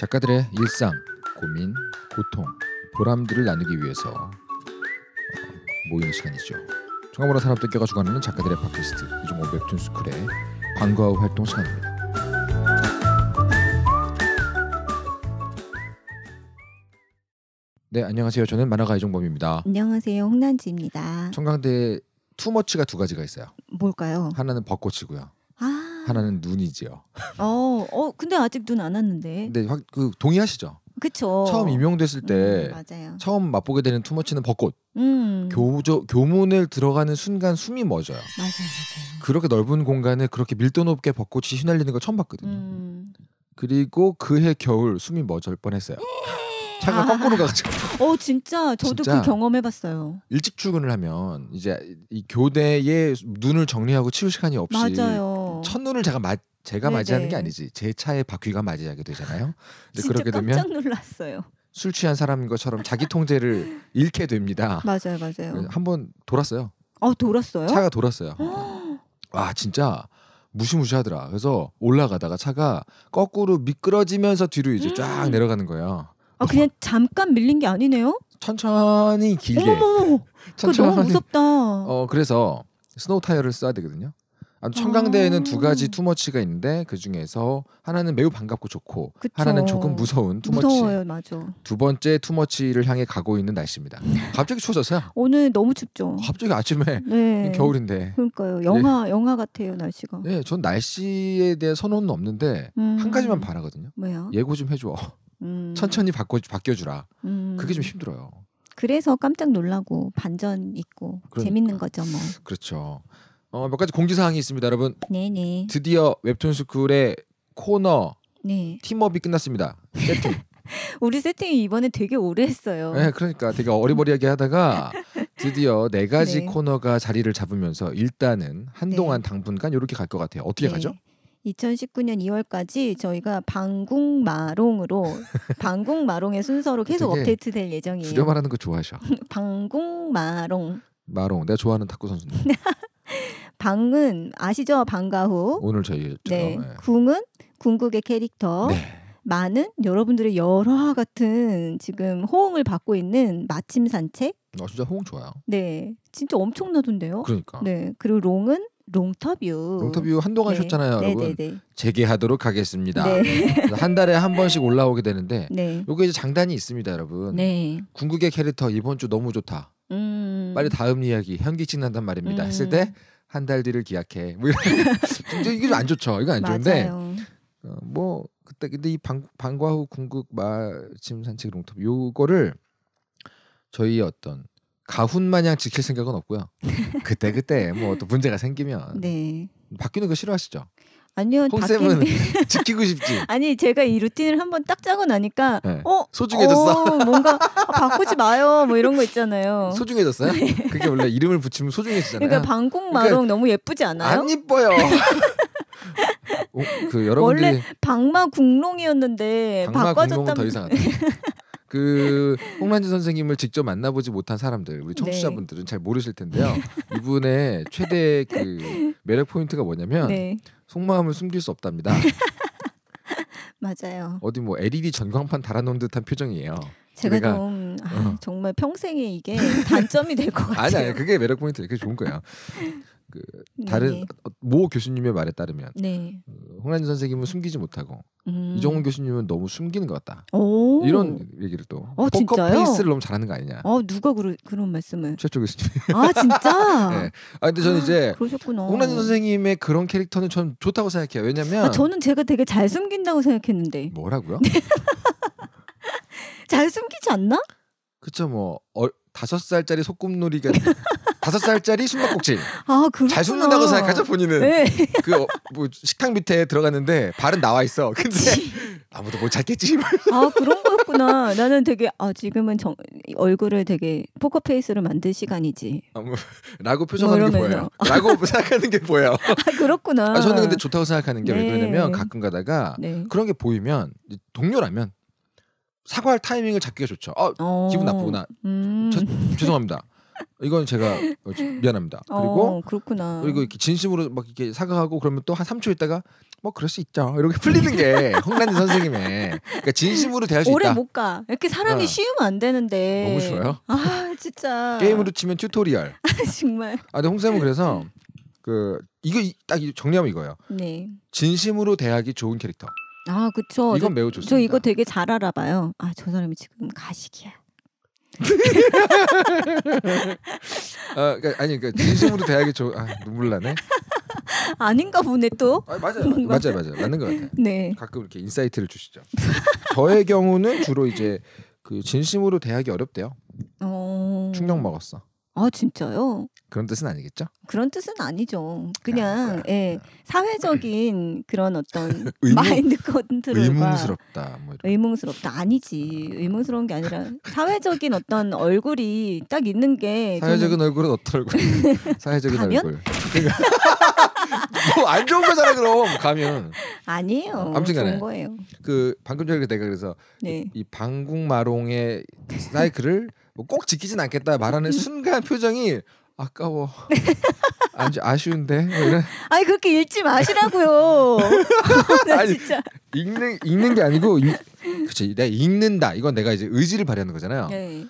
작가들의 일상, 고민, 고통, 보람들을 나누기 위해서 모이는 시간이죠. 청아보라 산업대교가 주관하는 작가들의 팟캐스트 종즘 웹툰 스쿨의 방과 후 활동 시간입니다. 네, 안녕하세요. 저는 만화가 이종범입니다. 안녕하세요. 홍난지입니다. 청강대 투머치가 두 가지가 있어요. 뭘까요? 하나는 벚꽃이고요. 하나는 눈이지요. 어, 어, 근데 아직 눈 안 왔는데. 근확그 동의하시죠? 그쵸. 처음 임용됐을 때 음, 맞아요. 처음 맛보게 되는 투머치는 벚꽃. 음. 교조, 교문을 들어가는 순간 숨이 멎어요. 맞아요, 맞아요. 그렇게 넓은 공간에 그렇게 밀도 높게 벚꽃이 휘날리는 걸 처음 봤거든요. 음. 그리고 그해 겨울 숨이 멎을 뻔했어요. 차가 아. 거꾸로 가가지고. 어 진짜 저도 그 진짜 그 경험해봤어요. 일찍 출근을 하면 이제 이 교대에 눈을 정리하고 치울 시간이 없이 맞아요. 첫눈을 제가 맞 제가 네네. 맞이하는 게 아니지 제 차에 바퀴가 맞이하게 되잖아요. 근데 그렇게 되면 깜짝 놀랐어요. 술 취한 사람인 것처럼 자기 통제를 잃게 됩니다. 맞아요, 맞아요. 예, 한번 돌았어요. 어, 돌았어요? 차가 돌았어요. 와, 아, 진짜 무시무시하더라. 그래서 올라가다가 차가 거꾸로 미끄러지면서 뒤로 이제 쫙 내려가는 거예요. 아, 그냥 잠깐 밀린 게 아니네요? 천천히 길게. 어머, 천천히. 너무 무섭다. 어, 그래서 스노우 타이어를 써야 되거든요. 청강대에는 아~ 두 가지 아. 투머치가 있는데 그 중에서 하나는 매우 반갑고 좋고 그쵸. 하나는 조금 무서운 투머치. 무서워요, 맞아. 두 번째 투머치를 향해 가고 있는 날씨입니다. 갑자기 추워졌어요. 오늘 너무 춥죠. 갑자기 아침에 네. 겨울인데. 그러니까요, 영화 네. 영화 같아요 날씨가. 네, 전 날씨에 대한 선호는 없는데 음. 한 가지만 바라거든요. 뭐야? 예고 좀 해줘. 음. 천천히 바꿔 바뀌어주라. 음. 그게 좀 힘들어요. 그래서 깜짝 놀라고 반전 있고 그러니까. 재밌는 거죠, 뭐. 그렇죠. 어, 몇 가지 공지사항이 있습니다, 여러분. 네네. 드디어 웹툰 스쿨의 코너 네. 팀업이 끝났습니다. 세팅. 우리 세팅이 이번에 되게 오래 했어요. 네, 그러니까 되게 어리버리하게 하다가 드디어 네 가지 네. 코너가 자리를 잡으면서 일단은 한동안 네. 당분간 이렇게 갈 것 같아요. 어떻게 네. 가죠? 2019년 2월까지 저희가 방궁마롱으로 방궁마롱의 순서로 계속 업데이트될 예정이에요. 줄여 말하는 거 좋아하셔. 방궁마롱. 마롱, 내가 좋아하는 탁구 선수인 방은 아시죠? 방과후 오늘 저희 했죠. 네. 네. 궁은 궁극의 캐릭터. 네. 많은 여러분들의 열화 같은 지금 호응을 받고 있는 마침 산책. 아 진짜 호응 좋아요. 네, 진짜 엄청나던데요. 그러니까. 네, 그리고 롱은 롱터뷰. 롱터뷰 한동안 네. 쉬었잖아요, 네, 여러분. 네, 네. 재개하도록 하겠습니다. 네. 한 달에 한 번씩 올라오게 되는데 네. 요게 이제 장단이 있습니다, 여러분. 네. 궁극의 캐릭터 이번 주 너무 좋다. 음... 빨리 다음 이야기 현기증 난단 말입니다. 음... 했을 때 한달 뒤를 기약해. 뭐 이런 게안 좋죠. 이건 안 좋은데 어, 뭐 그때 근데 이 방, 방과 후 궁극 마침 산책 롱톱 요거를 저희 어떤 가훈 마냥 지킬 생각은 없고요. 그때 그때 뭐 어떤 문제가 생기면 네. 바뀌는 거 싫어하시죠? 아니요. 홍쌤은 지키고 싶지. 아니 제가 이 루틴을 한번 딱 짜고 나니까 네. 어 소중해졌어. 어, 뭔가 아, 바꾸지 마요. 뭐 이런 거 있잖아요. 소중해졌어요? 네. 그게 원래 이름을 붙이면 소중해지잖아요. 그러니까 방공마롱 그러니까 너무 예쁘지 않아요? 안 이뻐요. 오, 어, 그 원래 방마국롱이었는데 방마 바꿔줬다면... 더이상 그 홍란지 선생님을 직접 만나보지 못한 사람들 우리 청취자분들은 네. 잘 모르실 텐데요. 이분의 최대 그 매력 포인트가 뭐냐면 네. 속마음을 숨길 수 없답니다. 맞아요. 어디 뭐 LED 전광판 달아놓은 듯한 표정이에요. 제가, 제가 좀, 아, 어. 정말 평생에 이게 단점이 될 것 같아요. 아니 아니 그게 매력 포인트 그게 좋은 거예요. 그 네. 다른 네. 모 교수님의 말에 따르면 네. 어, 홍란진 선생님은 숨기지 못하고 음. 이종훈 교수님은 너무 숨기는 것 같다. 오. 이런 얘기를 또 어, 포커 진짜요? 페이스를 너무 잘하는 거 아니냐. 어 누가 그러, 그런 말씀을? 최초 교수님. 아 진짜? 네. 아 근데 저는 이제 아, 그러셨구나. 홍란진 선생님의 그런 캐릭터는 전 좋다고 생각해요. 왜냐면 아, 저는 제가 되게 잘 숨긴다고 생각했는데. 뭐라고요? 잘 숨기지 않나? 그쵸 뭐 어, 다섯 살짜리 소꿉놀이가 다섯 살짜리 숨막꼭질. 아, 잘 숨는다고 생각하죠 본인은. 네. 그뭐 어, 식탁 밑에 들어갔는데 발은 나와 있어. 근데 아무도 못 찾겠지. 뭐. 아 그런 거였구나. 나는 되게 아 지금은 정, 얼굴을 되게 포커페이스로 만들 시간이지. 아, 뭐, 라고 표정하는 뭐, 게 보여요. 라고 생각하는 게 보여. 아 그렇구나. 아, 저는 근데 좋다고 생각하는 게왜 네. 그러냐면 가끔 가다가 네. 그런 게 보이면 동료라면 사과할 타이밍을 잡기가 좋죠. 어, 어. 기분 나쁘구나. 음. 저, 죄송합니다. 이건 제가 어, 미안합니다. 어, 그리고 어, 그렇구나. 그리고 이렇게 진심으로 막 이렇게 사과하고 그러면 또 한 3초 있다가 뭐 그럴 수 있죠. 이렇게 풀리는 게 홍란진 선생님의 그러니까 진심으로 대할 수 오래 있다. 오래 못 가. 이렇게 사람이 어. 쉬우면 안 되는데. 너무 쉬워요. 아 진짜. 게임으로 치면 튜토리얼. 아 정말. 아 근데 홍 쌤은 그래서 그 이거 딱 정리하면 이거예요. 네. 진심으로 대하기 좋은 캐릭터. 아, 그쵸. 이건 저, 매우 좋습니다. 저 이거 되게 잘 알아봐요. 아, 저 사람이 지금 가식이야. 아, 그러니까 아니, 그러니까 진심으로 대하기 좋. 아, 눈물 나네. 아닌가 보네 또. 아, 맞아요, 맞아요, 맞아요, 맞는 것 같아요. 네. 가끔 이렇게 인사이트를 주시죠. 저의 경우는 주로 이제 그 진심으로 대하기 어렵대요. 어... 충격 먹었어. 아 진짜요? 그런 뜻은 아니겠죠? 그런 뜻은 아니죠. 아, 그냥 예, 아, 예, 사회적인 그런 어떤 의문, 마인드 컨트롤과 의문스럽다. 뭐 의문스럽다 아니지. 의문스러운 게 아니라 사회적인 어떤 얼굴이 딱 있는 게 사회적인 저는... 얼굴은 어떤 얼굴? 사회적인 가면? 얼굴. 그러니까 뭐안 좋은 거잖아 그럼 가면 아니에요. 어, 아무튼간에 좋은 거예요. 그 방금 전에 내가 그래서 네. 이, 이 방국마롱의 사이클을 뭐 꼭 지키진 않겠다 말하는 음. 순간 표정이 아까워. 아주 아쉬운데. 뭐 아니 그렇게 읽지 마시라고요. 네, 아니, 진짜. 읽는 읽는 게 아니고 그렇지. 내가 읽는다. 이건 내가 이제 의지를 발휘하는 거잖아요. 네.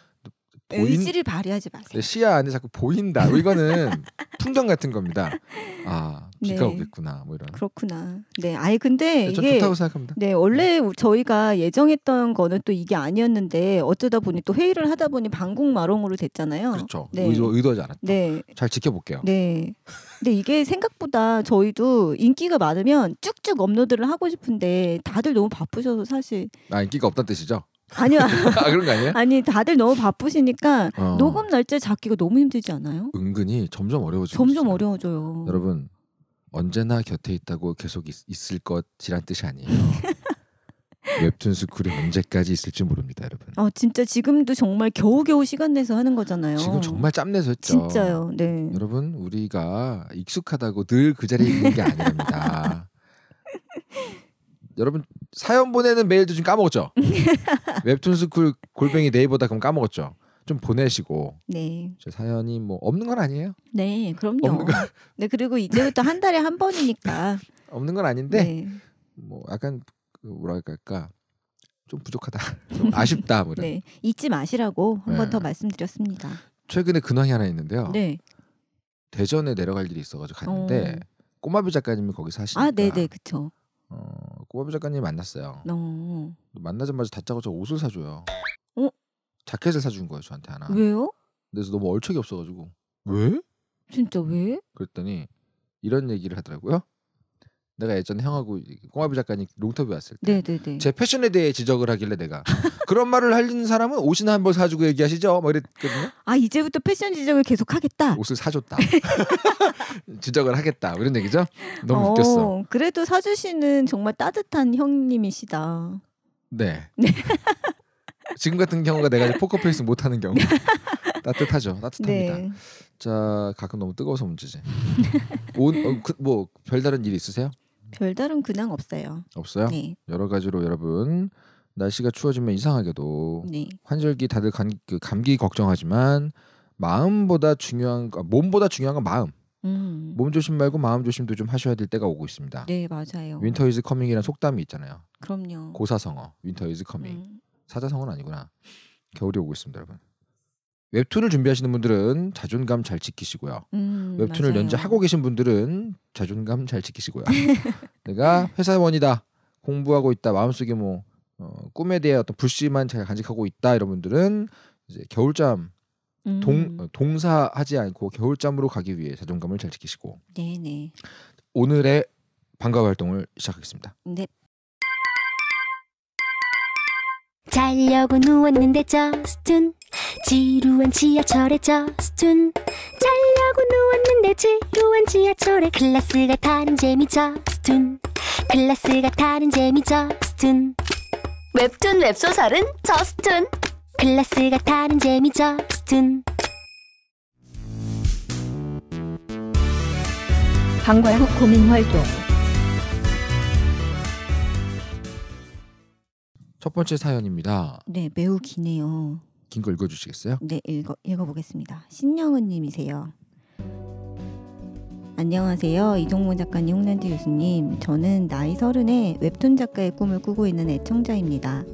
보인... 의지를 발휘하지 마세요. 네, 시야 안에 자꾸 보인다. 뭐 이거는 풍경 같은 겁니다. 아 비가 네. 오겠구나 뭐 이런. 그렇구나. 네, 아니 근데 네, 이게 좋다고 생각합니다. 네, 원래 저희가 예정했던 거는 또 이게 아니었는데 어쩌다 보니 또 회의를 하다 보니 방공마롱으로 됐잖아요. 그렇죠. 네. 의도, 의도하지 않았다. 네, 잘 지켜볼게요. 네. 근데 이게 생각보다 저희도 인기가 많으면 쭉쭉 업로드를 하고 싶은데 다들 너무 바쁘셔서 사실. 아 인기가 없다는 뜻이죠? 아니요. 아, 그런 거아니에 아니 다들 너무 바쁘시니까 어. 녹음 날짜 잡기가 너무 힘들지 않아요? 은근히 점점 어려워지고 점점 있어요. 어려워져요. 여러분 언제나 곁에 있다고 계속 있, 있을 것이란 뜻이 아니에요. 웹툰 스쿨이 언제까지 있을지 모릅니다, 여러분. 아 진짜 지금도 정말 겨우겨우 시간 내서 하는 거잖아요. 지금 정말 짬내서 했죠. 진짜요, 네. 여러분 우리가 익숙하다고 늘 그 자리에 있는 게 아닙니다. 여러분 사연 보내는 메일도 좀 까먹었죠. 웹툰 스쿨 골뱅이 네이버닷컴 까먹었죠. 좀 보내시고 네. 제 사연이 뭐 없는 건 아니에요. 네, 그럼요. 네, 그리고 이제부터 한 달에 한 번이니까 없는 건 아닌데 네. 뭐 약간 그 뭐랄까 좀 부족하다, 좀 아쉽다 뭐 네, 잊지 마시라고 한 번더 네. 말씀드렸습니다. 최근에 근황이 하나 있는데요. 네. 대전에 내려갈 일이 있어가지고 갔는데 어. 꼬마비 작가님이 거기 사시니까. 아, 네, 네, 그렇죠. 어, 해갖고 화 작가님 만났어요. 어. 만나자마자 다짜고짜 옷을 사줘요. 어? 자켓을 사준 거예요 저한테 하나. 왜요? 그래서 너무 얼척이 없어가지고 왜? 진짜 왜? 그랬더니 이런 얘기를 하더라고요. 내가 예전에 형하고 꽁아비 작가님 롱터뷰 왔을 때 제 패션에 대해 지적을 하길래 내가 그런 말을 하는 사람은 옷이나 한번 사주고 얘기하시죠. 막 이랬거든요. 아 이제부터 패션 지적을 계속 하겠다. 옷을 사줬다. 지적을 하겠다. 뭐 이런 얘기죠. 너무 어, 웃겼어. 그래도 사주시는 정말 따뜻한 형님이시다. 네. 지금 같은 경우가 내가 포커페이스 못하는 경우 네. 따뜻하죠 따뜻합니다 네. 자 가끔 너무 뜨거워서 문제지 오, 어, 그, 뭐 별다른 일 있으세요 별다른 근황 없어요. 없어요? 네. 여러 가지로 여러분 날씨가 추워지면 이상하게도 네. 환절기 다들 감, 그 감기 걱정하지만 마음보다 중요한 몸보다 중요한 건 마음. 음. 몸 조심 말고 마음 조심도 좀 하셔야 될 때가 오고 있습니다. 네 맞아요. 윈터 이즈 커밍이라는 속담이 있잖아요. 그럼요. 고사성어 윈터 이즈 커밍. 사자성어는 아니구나. 겨울이 오고 있습니다, 여러분. 웹툰을 준비하시는 분들은 자존감 잘 지키시고요. 음, 웹툰을 맞아요. 연재하고 계신 분들은 자존감 잘 지키시고요. 내가 회사원이다, 공부하고 있다, 마음속에 뭐 어, 꿈에 대해 어떤 불씨만 잘 간직하고 있다 이런 분들은 이제 겨울잠 음. 어, 동사하지 않고 겨울잠으로 가기 위해 자존감을 잘 지키시고 네네. 오늘의 방과 활동을 시작하겠습니다. 네. 자려고 누웠는데 저스툰 지루한 지하철에 저스툰 자려고 누웠는데 지루한 지하철에 클래스가 다른 재미 저스툰 클래스가 다른 재미 저스툰 웹툰 웹소설은 저스툰 클래스가 다른 재미 저스툰 방과 후 고민 활동 첫 번째 사연입니다. 네, 매우 기네요. 긴 거 읽어주시겠어요? 네, 읽어 읽어보겠습니다. 신영은님이세요. 안녕하세요. 이동문 작가님, 홍난지 교수님. 저는 나이 서른에 웹툰 작가의 꿈을 꾸고 있는 애청자입니다.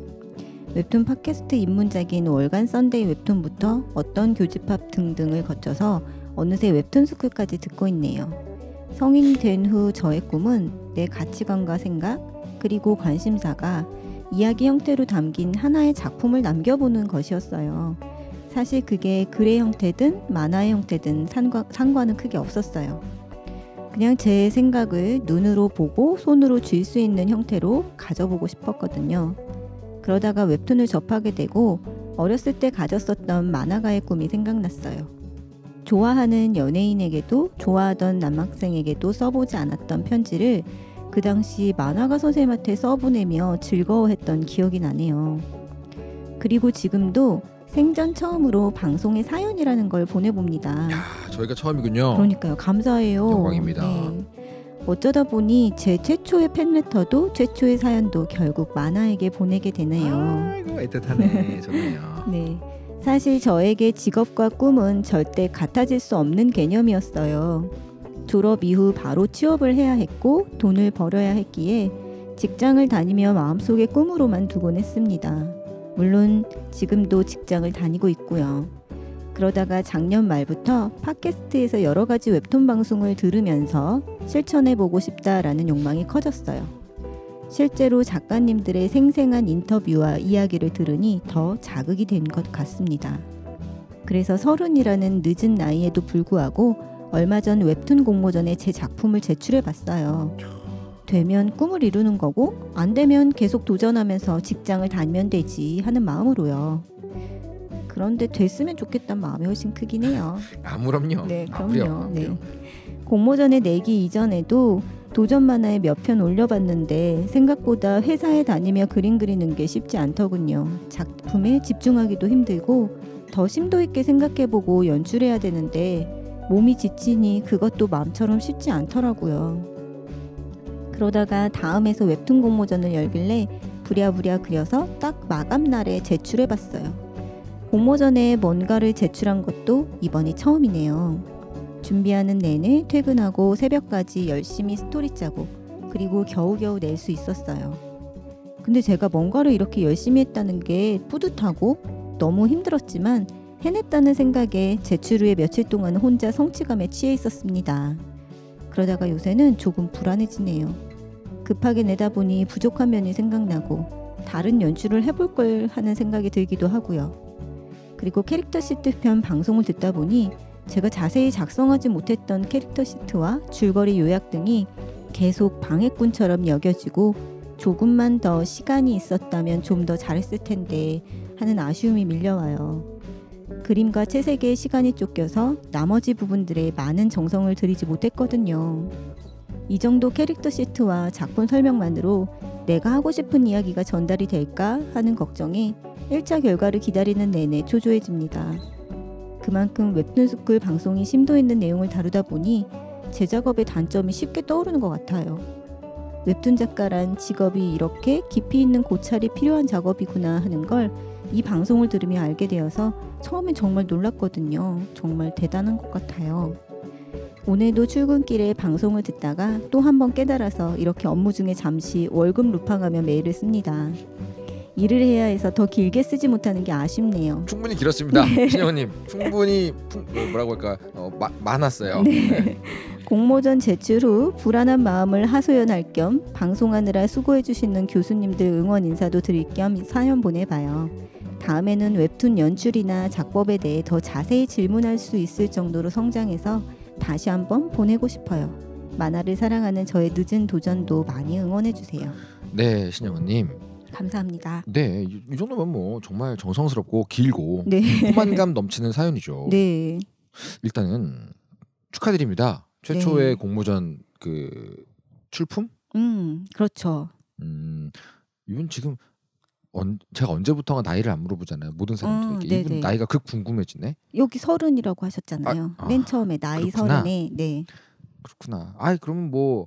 웹툰 팟캐스트 입문작인 월간 썬데이 웹툰부터 어떤 교집합 등등을 거쳐서 어느새 웹툰 스쿨까지 듣고 있네요. 성인된후 저의 꿈은 내 가치관과 생각 그리고 관심사가 이야기 형태로 담긴 하나의 작품을 남겨보는 것이었어요. 사실 그게 글의 형태든 만화의 형태든 상관, 상관은 크게 없었어요. 그냥 제 생각을 눈으로 보고 손으로 쥘 수 있는 형태로 가져보고 싶었거든요. 그러다가 웹툰을 접하게 되고 어렸을 때 가졌었던 만화가의 꿈이 생각났어요. 좋아하는 연예인에게도 좋아하던 남학생에게도 써보지 않았던 편지를 그 당시 만화가 선생님한테 써보내며 즐거워했던 기억이 나네요. 그리고 지금도 생전 처음으로 방송에 사연이라는 걸 보내봅니다. 야, 저희가 처음이군요. 그러니까요. 감사해요. 영광입니다. 네. 어쩌다 보니 제 최초의 팬레터도 최초의 사연도 결국 만화에게 보내게 되네요. 아이고 애틋하네 정말요. 네. 사실 저에게 직업과 꿈은 절대 같아질 수 없는 개념이었어요. 졸업 이후 바로 취업을 해야 했고 돈을 벌어야 했기에 직장을 다니며 마음속에 꿈으로만 두곤 했습니다. 물론 지금도 직장을 다니고 있고요. 그러다가 작년 말부터 팟캐스트에서 여러 가지 웹툰 방송을 들으면서 실천해 보고 싶다라는 욕망이 커졌어요. 실제로 작가님들의 생생한 인터뷰와 이야기를 들으니 더 자극이 된 것 같습니다. 그래서 서른이라는 늦은 나이에도 불구하고 얼마 전 웹툰 공모전에 제 작품을 제출해 봤어요. 되면 꿈을 이루는 거고 안 되면 계속 도전하면서 직장을 다니면 되지 하는 마음으로요. 그런데 됐으면 좋겠다는 마음이 훨씬 크긴 해요. 아무렴요. 네, 그럼요. 네. 아무렴, 네. 공모전에 내기 이전에도 도전 만화에 몇 편 올려봤는데 생각보다 회사에 다니며 그림 그리는 게 쉽지 않더군요. 작품에 집중하기도 힘들고 더 심도 있게 생각해보고 연출해야 되는데 몸이 지치니 그것도 마음처럼 쉽지 않더라고요. 그러다가 다음에서 웹툰 공모전을 열길래 부랴부랴 그려서 딱 마감날에 제출해 봤어요. 공모전에 뭔가를 제출한 것도 이번이 처음이네요. 준비하는 내내 퇴근하고 새벽까지 열심히 스토리 짜고 그리고 겨우겨우 낼 수 있었어요. 근데 제가 뭔가를 이렇게 열심히 했다는 게 뿌듯하고 너무 힘들었지만 해냈다는 생각에 제출 후에 며칠 동안 혼자 성취감에 취해 있었습니다. 그러다가 요새는 조금 불안해지네요. 급하게 내다 보니 부족한 면이 생각나고 다른 연출을 해볼 걸 하는 생각이 들기도 하고요. 그리고 캐릭터 시트 편 방송을 듣다 보니 제가 자세히 작성하지 못했던 캐릭터 시트와 줄거리 요약 등이 계속 방해꾼처럼 여겨지고 조금만 더 시간이 있었다면 좀 더 잘했을 텐데 하는 아쉬움이 밀려와요. 그림과 채색에 시간이 쫓겨서 나머지 부분들에 많은 정성을 들이지 못했거든요. 이 정도 캐릭터 시트와 작품 설명만으로 내가 하고 싶은 이야기가 전달이 될까 하는 걱정이 1차 결과를 기다리는 내내 초조해집니다. 그만큼 웹툰 스쿨 방송이 심도 있는 내용을 다루다 보니 제작업의 단점이 쉽게 떠오르는 것 같아요. 웹툰 작가란 직업이 이렇게 깊이 있는 고찰이 필요한 작업이구나 하는 걸이 방송을 들으며 알게 되어서 처음엔 정말 놀랐거든요. 정말 대단한 것 같아요. 오늘도 출근길에 방송을 듣다가 또 한 번 깨달아서 이렇게 업무 중에 잠시 월급 루팡하며 메일을 씁니다. 일을 해야 해서 더 길게 쓰지 못하는 게 아쉽네요. 충분히 길었습니다, 네. 신영님. 충분히 어, 뭐라고 할까 어, 마, 많았어요. 네. 네. 공모전 제출 후 불안한 마음을 하소연할 겸 방송하느라 수고해 주시는 교수님들 응원 인사도 드릴 겸 사연 보내봐요. 다음에는 웹툰 연출이나 작법에 대해 더 자세히 질문할 수 있을 정도로 성장해서 다시 한번 보내고 싶어요. 만화를 사랑하는 저의 늦은 도전도 많이 응원해 주세요. 네, 신영원님. 감사합니다. 네, 이, 정도면 뭐 정말 정성스럽고 길고 네. 포만감 넘치는 사연이죠. 네. 일단은 축하드립니다. 최초의 네. 공모전 그 출품? 음, 그렇죠. 음, 이분 지금 언, 제가 언제부터가 나이를 안 물어보잖아요. 모든 사람들에게. 어, 아, 이분 나이가 극 그 궁금해지네. 여기 서른이라고 하셨잖아요. 아, 아, 맨 처음에 나이 서른에. 네. 그렇구나. 아이 그러면 뭐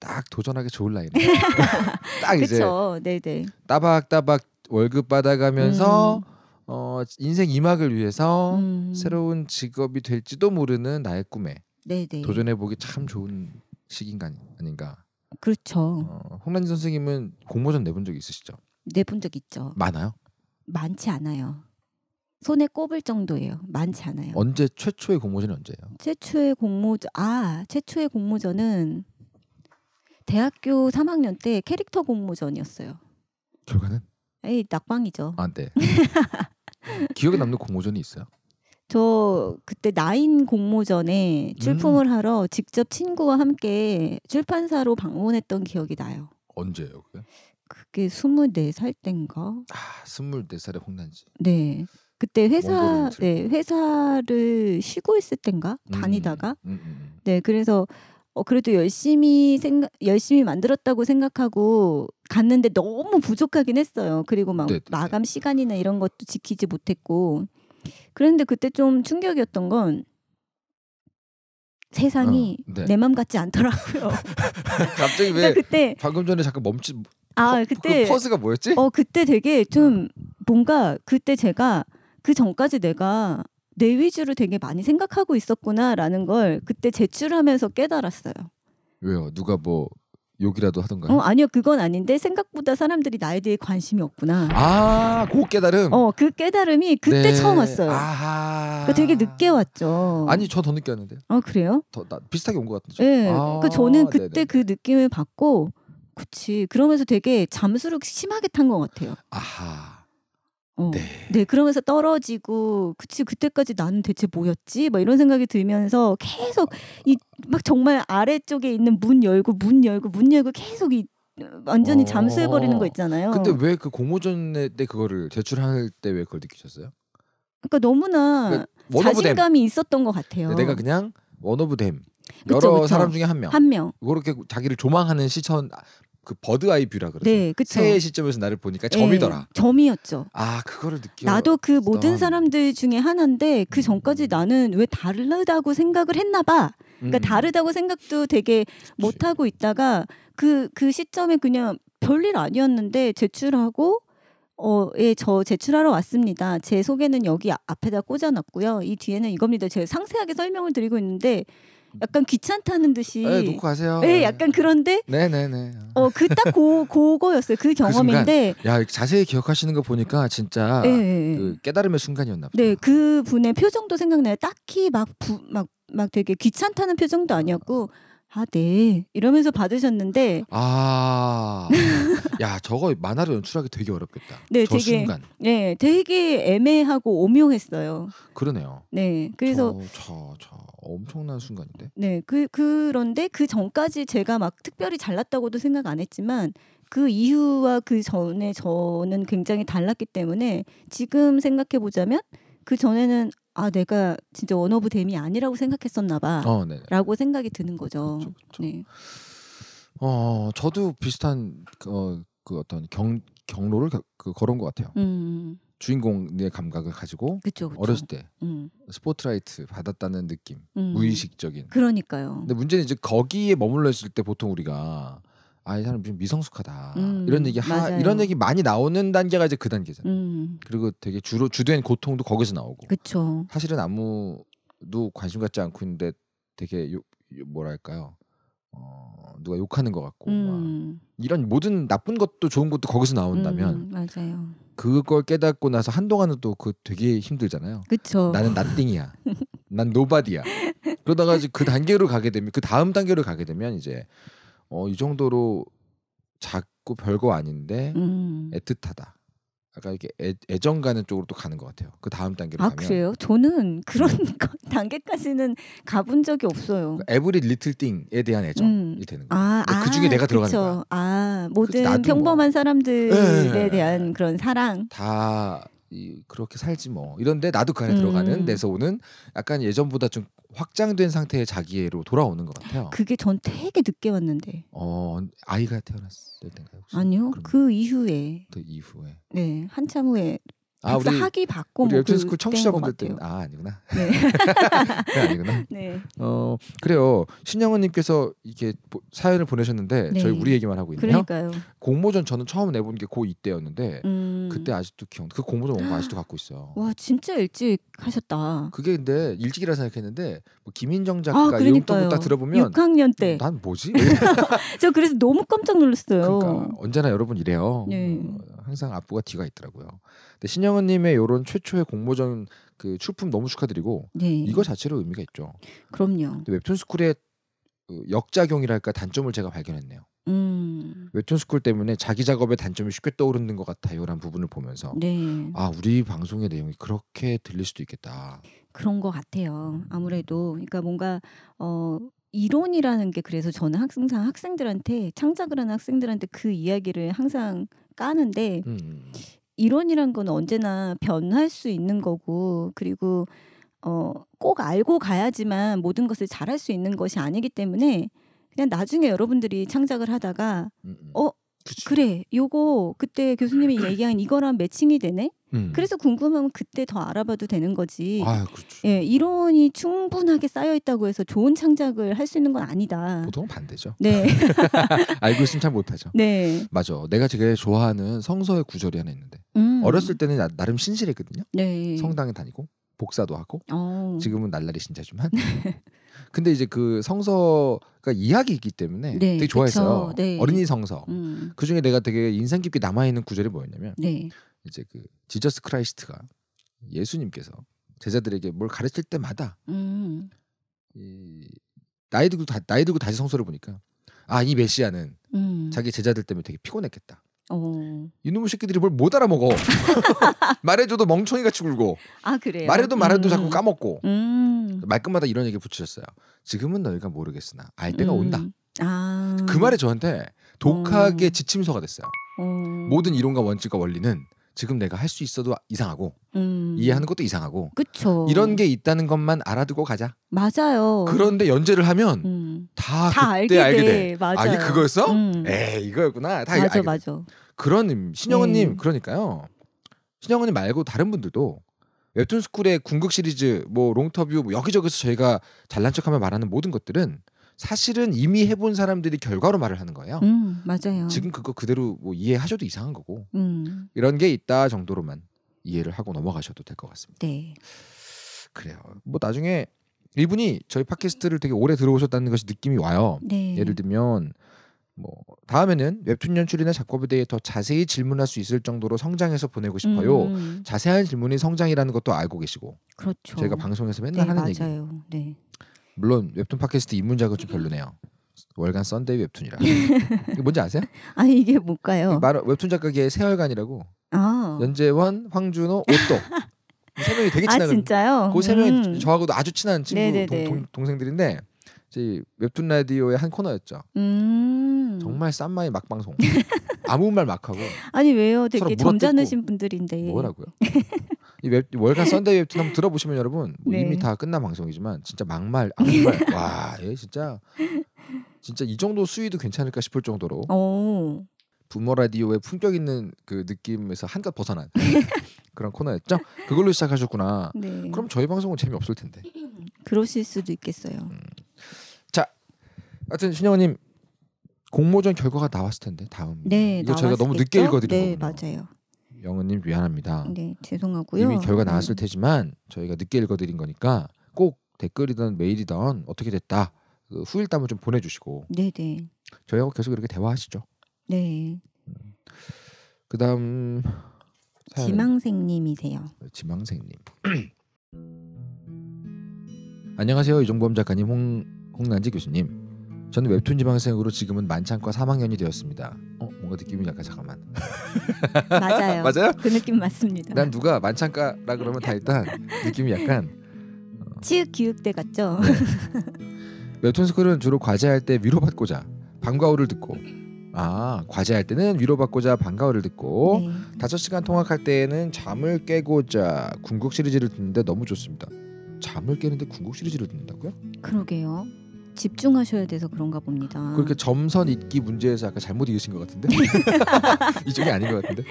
딱 도전하기 좋을 나이네. 딱 이제 그쵸? 네네. 따박따박 월급 받아가면서 음. 어, 인생 이막을 위해서 음. 새로운 직업이 될지도 모르는 나의 꿈에 네네. 도전해보기 참 좋은 시기인가 아닌가. 그렇죠. 어, 홍란지 선생님은 공모전 내본 적 있으시죠? 내본 적 있죠. 많아요? 많지 않아요. 손에 꼽을 정도예요. 많지 않아요. 언제 최초의 공모전이 언제예요? 최초의 공모전 아 최초의 공모전은 대학교 3학년 때 캐릭터 공모전이었어요. 결과는? 에이 낙방이죠. 아 네. 기억에 남는 공모전이 있어요? 저 그때 나인 공모전에 출품을 음. 하러 직접 친구와 함께 출판사로 방문했던 기억이 나요. 언제예요? 그게? 그게 24살 땐가? 아, 24살에 홍난지. 네. 그때 회사 네, 회사를 쉬고 있을 땐가 음, 다니다가 음, 음, 음, 네 그래서 어 그래도 열심히 생각 열심히 만들었다고 생각하고 갔는데 너무 부족하긴 했어요 그리고 막 네네. 네, 네. 마감 시간이나 이런 것도 지키지 못했고 그런데 그때 좀 충격이었던 건 세상이 어, 네. 내맘 같지 않더라고요. 갑자기 왜그 그러니까 그때 방금 전에 잠깐 멈칫 아 퍼, 그때 그 퍼즈가 뭐였지? 어 그때 되게 좀 아. 뭔가 그때 제가 그 전까지 내가 내 위주로 되게 많이 생각하고 있었구나라는 걸 그때 제출하면서 깨달았어요. 왜요? 누가 뭐 욕이라도 하던가요? 어, 아니요 그건 아닌데 생각보다 사람들이 나에 대해 관심이 없구나. 아 그 깨달음. 어그 깨달음이 그때 네. 처음 왔어요. 아하. 그러니까 되게 늦게 왔죠. 아니 저 더 늦게 왔는데. 아 그래요? 더 나, 비슷하게 온 것 같은데. 네. 아~ 그러니까 저는 그때 네네. 그 느낌을 받고 그치. 그러면서 되게 잠수를 심하게 탄 것 같아요. 아하. 어. 네. 네. 그러면서 떨어지고 그치 그때까지 나는 대체 뭐였지? 막 이런 생각이 들면서 계속 이 막 정말 아래쪽에 있는 문 열고 문 열고 문 열고 계속 이 완전히 어. 잠수해 버리는 거 있잖아요. 근데 왜 그 공모전에 때 그거를 제출할 때 왜 그걸 느끼셨어요? 그러니까 너무나 그러니까 자신감이 있었던 것 같아요. 내가 그냥 원오브 댐 여러 그쵸, 사람 중에 한 명. 한 명. 그렇게 자기를 조망하는 시선 그 버드 아이 뷰라 그러죠. 네, 그쵸. 새 시점에서 나를 보니까 예, 점이더라. 네, 점이었죠. 아, 그거를 느끼. 나도 그 모든 사람들 중에 하나인데 그 음. 전까지 나는 왜 다르다고 생각을 했나봐. 그러니까 음. 다르다고 생각도 되게 못 하고 있다가 그그 그 시점에 그냥 별일 아니었는데 제출하고 어, 예, 저 제출하러 왔습니다. 제 소개는 여기 앞에다 꽂아놨고요. 이 뒤에는 이겁니다. 제가 상세하게 설명을 드리고 있는데 약간 귀찮다는 듯이 네, 놓고 가세요. 네, 약간 그런데 네, 네, 네. 어, 그 딱고 그거였어요. 그, 그, 그 경험인데 그 야, 자세히 기억하시는 거 보니까 진짜 네. 네, 네. 그 깨달음의 순간이었나 보다. 네, 그 분의 표정도 생각나요. 딱히 막 부, 막, 막 되게 귀찮다는 표정도 아니었고 아, 네. 이러면서 받으셨는데. 아. 야, 저거 만화를 연출하기 되게 어렵겠다. 네, 되게. 순간. 네, 되게 애매하고 오묘했어요. 그러네요. 네, 그래서. 저, 저, 저 엄청난 순간인데. 네, 그, 그런데 그 전까지 제가 막 특별히 잘났다고도 생각 안 했지만 그 이후와 그 전에 저는 굉장히 달랐기 때문에 지금 생각해 보자면 그 전에는 아 내가 진짜 원오브 댐이 아니라고 생각했었나봐라고 어, 네, 네, 네. 생각이 드는 거죠. 그쵸, 그쵸. 네. 어 저도 비슷한 그, 어, 그 어떤 경 경로를 겨, 그, 걸은 것 같아요. 음. 주인공의 감각을 가지고 그쵸, 그쵸. 어렸을 때 음. 스포트라이트 받았다는 느낌 음. 무의식적인 그러니까요 근데 문제는 이제 거기에 머물러 있을 때 보통 우리가 아이 사람 좀 미성숙하다 음, 이런 얘기 하, 이런 얘기 많이 나오는 단계가 이제 그 단계잖아요. 음. 그리고 되게 주로 주된 고통도 거기서 나오고. 그쵸. 사실은 아무도 관심 갖지 않고 있는데 되게 요, 요 뭐랄까요 어, 누가 욕하는 것 같고 음. 이런 모든 나쁜 것도 좋은 것도 거기서 나온다면 음, 맞아요. 그걸 깨닫고 나서 한동안은 또 그 되게 힘들잖아요. 그쵸. 나는 나띵이야. 난 노바디야. 그러다가 이제 그 단계로 가게 되면 그 다음 단계로 가게 되면 이제 어, 이 정도로 작고 별거 아닌데 음. 애틋하다. 약간 이렇게 애, 정 가는 쪽으로 또 가는 것 같아요. 그 다음 단계로 아, 가면. 그래요? 저는 그런 네. 단계까지는 가본 적이 없어요. 에브리 리틀 띵에 대한 애정이 음. 되는 아, 거예요. 그러니까 아, 아, 그 중에 내가 들어가는 거야. 아 모든 평범한 뭐. 사람들에 네, 네, 네. 대한 그런 사랑. 다이 그렇게 살지 뭐 이런데 나도그 안에 음. 들어가는 음. 데서 오는 약간 예전보다 좀 확장된 상태의 자기애로 돌아오는 것 같아요. 그게 전 되게 늦게 왔는데. 어 아이가 태어났을 때인가요? 아니요 그 이후에. 그 이후에. 네 한참 후에 아, 우리 학위 받고 우리 웹툰 뭐 스쿨 그 청취자분들 때 아 아니구나. 네. 네 아니구나. 네. 어 그래요. 신영은님께서 이렇게 사연을 보내셨는데 네. 저희 우리 얘기만 하고 있네요. 그러니까요. 공모전 저는 처음 내본 게고 이때였는데 음... 그때 아직도 기억. 그 공모전 원고 아직도 갖고 있어요. 와 진짜 일찍 하셨다. 그게 근데 일찍이라 생각했는데 뭐 김인정 작가 아, 이용도 딱 들어보면 6학년 때. 음, 난 뭐지? 저 그래서 너무 깜짝 놀랐어요. 그러니까 언제나 여러분 이래요. 네. 어, 항상 앞부가 뒤가 있더라고요. 근데 신영 신영은님의 이런 최초의 공모전 그 출품 너무 축하드리고 네. 이거 자체로 의미가 있죠. 그럼요. 웹툰 스쿨의 그 역작용이랄까 단점을 제가 발견했네요. 음. 웹툰 스쿨 때문에 자기 작업의 단점이 쉽게 떠오르는 것 같아요라는 부분을 보면서 네. 아 우리 방송의 내용이 그렇게 들릴 수도 있겠다. 그런 것 같아요. 음. 아무래도 그러니까 뭔가 어 이론이라는 게 그래서 저는 항상 학생들한테 창작을 하는 학생들한테 그 이야기를 항상 까는데 음. 음, 음. 이론이란 건 언제나 변할 수 있는 거고 그리고 어, 꼭 알고 가야지만 모든 것을 잘할 수 있는 것이 아니기 때문에 그냥 나중에 여러분들이 창작을 하다가 음, 음. 어 그치. 그래 요거 그때 교수님이 얘기한 이거랑 매칭이 되네 음. 그래서 궁금하면 그때 더 알아봐도 되는 거지 아, 그렇예 이론이 충분하게 쌓여 있다고 해서 좋은 창작을 할 수 있는 건 아니다 보통 반대죠 네 알고 있으면 참 못하죠 네 맞아 내가 되게 좋아하는 성서의 구절이 하나 있는데 음. 어렸을 때는 나, 름 신실했거든요 네. 성당에 다니고 복사도 하고 오. 어. 지금은 날라리 신자 지만 근데 이제 그 성서가 이야기 있기 때문에 네, 되게 좋아했어요. 네. 어린이 성서. 음. 그 중에 내가 되게 인상 깊게 남아 있는 구절이 뭐였냐면 네. 이제 그 지저스 크라이스트가 예수님께서 제자들에게 뭘 가르칠 때마다 음. 이 나이 들고 다, 나이 들고 다시 성서를 보니까 아 이 메시아는 음. 자기 제자들 때문에 되게 피곤했겠다. 어. 이놈의 새끼들이 뭘 못 알아먹어. 말해줘도 멍청이같이 굴고. 아 그래요. 말해도 말해도 음. 자꾸 까먹고. 음. 말끝마다 이런 얘기 붙이셨어요. 지금은 너희가 모르겠으나 알 때가 음. 온다. 아. 그말에 저한테 독하게 어. 지침서가 됐어요. 어. 모든 이론과 원칙과 원리는 지금 내가 할 수 있어도 이상하고 음. 이해하는 것도 이상하고 그쵸. 이런 게 있다는 것만 알아두고 가자. 맞아요. 그런데 연재를 하면 음. 다, 다 알게, 알게 돼. 돼. 맞아요. 아, 이게 그거였어? 음. 에이 거였구나다 맞아 알게 맞아. 돼. 그런 신영은님 네. 그러니까요. 신영은님 말고 다른 분들도 웹툰 스쿨의 궁극 시리즈 뭐 롱터뷰 뭐 여기저기서 저희가 잘난 척하며 말하는 모든 것들은 사실은 이미 해본 사람들이 결과로 말을 하는 거예요. 음, 맞아요. 지금 그거 그대로 뭐 이해하셔도 이상한 거고 음. 이런 게 있다 정도로만 이해를 하고 넘어가셔도 될 것 같습니다. 네. 그래요. 뭐 나중에 이분이 저희 팟캐스트를 되게 오래 들어오셨다는 것이 느낌이 와요. 네. 예를 들면 뭐 다음에는 웹툰 연출이나 작업에 대해 더 자세히 질문할 수 있을 정도로 성장해서 보내고 싶어요. 음. 자세한 질문이 성장이라는 것도 알고 계시고, 그렇죠. 저희가 방송에서 맨날 네, 하는 맞아요. 얘기. 네. 물론 웹툰 팟캐스트 입문 작업 좀 별로네요. 월간 썬데이 웹툰이라. 예. 이게 뭔지 아세요? 아 이게 뭘까요? 웹툰 작가계의 세월간이라고. 아. 연재원, 황준호, 오똑. 세 명이 되게 친한. 아 진짜요? 그세 음. 명이 저하고도 아주 친한 친구 네, 네, 동, 네. 동 생들인데 이제 웹툰 라디오의 한 코너였죠. 음. 정말 싼마이 막방송. 아무 말 막하고. 아니 왜요? 되게 점잖으신 분들인데. 뭐라고요? 이 웹, 월간 썬데이 웹툰 한번 들어보시면 여러분 뭐 네. 이미 다 끝난 방송이지만 진짜 막말 악말 와, 얘 예, 진짜 진짜 이 정도 수위도 괜찮을까 싶을 정도로 오. 어. 부모 라디오의 품격 있는 그 느낌에서 한껏 벗어난 그런 코너였죠. 그걸로 시작하셨구나. 네. 그럼 저희 방송은 재미 없을 텐데. 그러실 수도 있겠어요. 음. 자, 하여튼 신영님 공모전 결과가 나왔을 텐데 다음. 네, 이거 나왔겠죠? 저희가 너무 늦게 읽어드린 네, 거군요. 맞아요. 영은님 미안합니다. 네, 죄송하고요. 이미 결과 네. 나왔을 테지만 저희가 늦게 읽어드린 거니까 꼭 댓글이든 메일이든 어떻게 됐다 그 후일담을 좀 보내주시고. 네네. 네. 저희하고 계속 이렇게 대화하시죠. 네. 음. 그다음 사연. 지망생님이세요. 네, 지망생님. 안녕하세요 이종범 작가님, 홍, 홍난지 교수님. 저는 웹툰 지망생으로 지금은 만창과 3학년이 되었습니다. 어, 뭔가 느낌이 약간 잠깐만. 맞아요. 맞아요? 그 느낌 맞습니다. 난 누가 만찬가라 그러면 다 일단 느낌이 약간 어. 치읓 기육대 같죠. 네. 웹툰스쿨은 주로 과제할 때 위로받고자 방과후를 듣고 아 과제할 때는 위로받고자 방과후를 듣고 네. 다섯 네. 시간 통학할 때에는 잠을 깨고자 궁극 시리즈를 듣는데 너무 좋습니다. 잠을 깨는데 궁극 시리즈를 듣는다고요? 그러게요. 집중하셔야 돼서 그런가 봅니다. 그렇게 점선 잇기 문제에서 아까 잘못 읽으신 것 같은데 이쪽이 아닌 것 같은데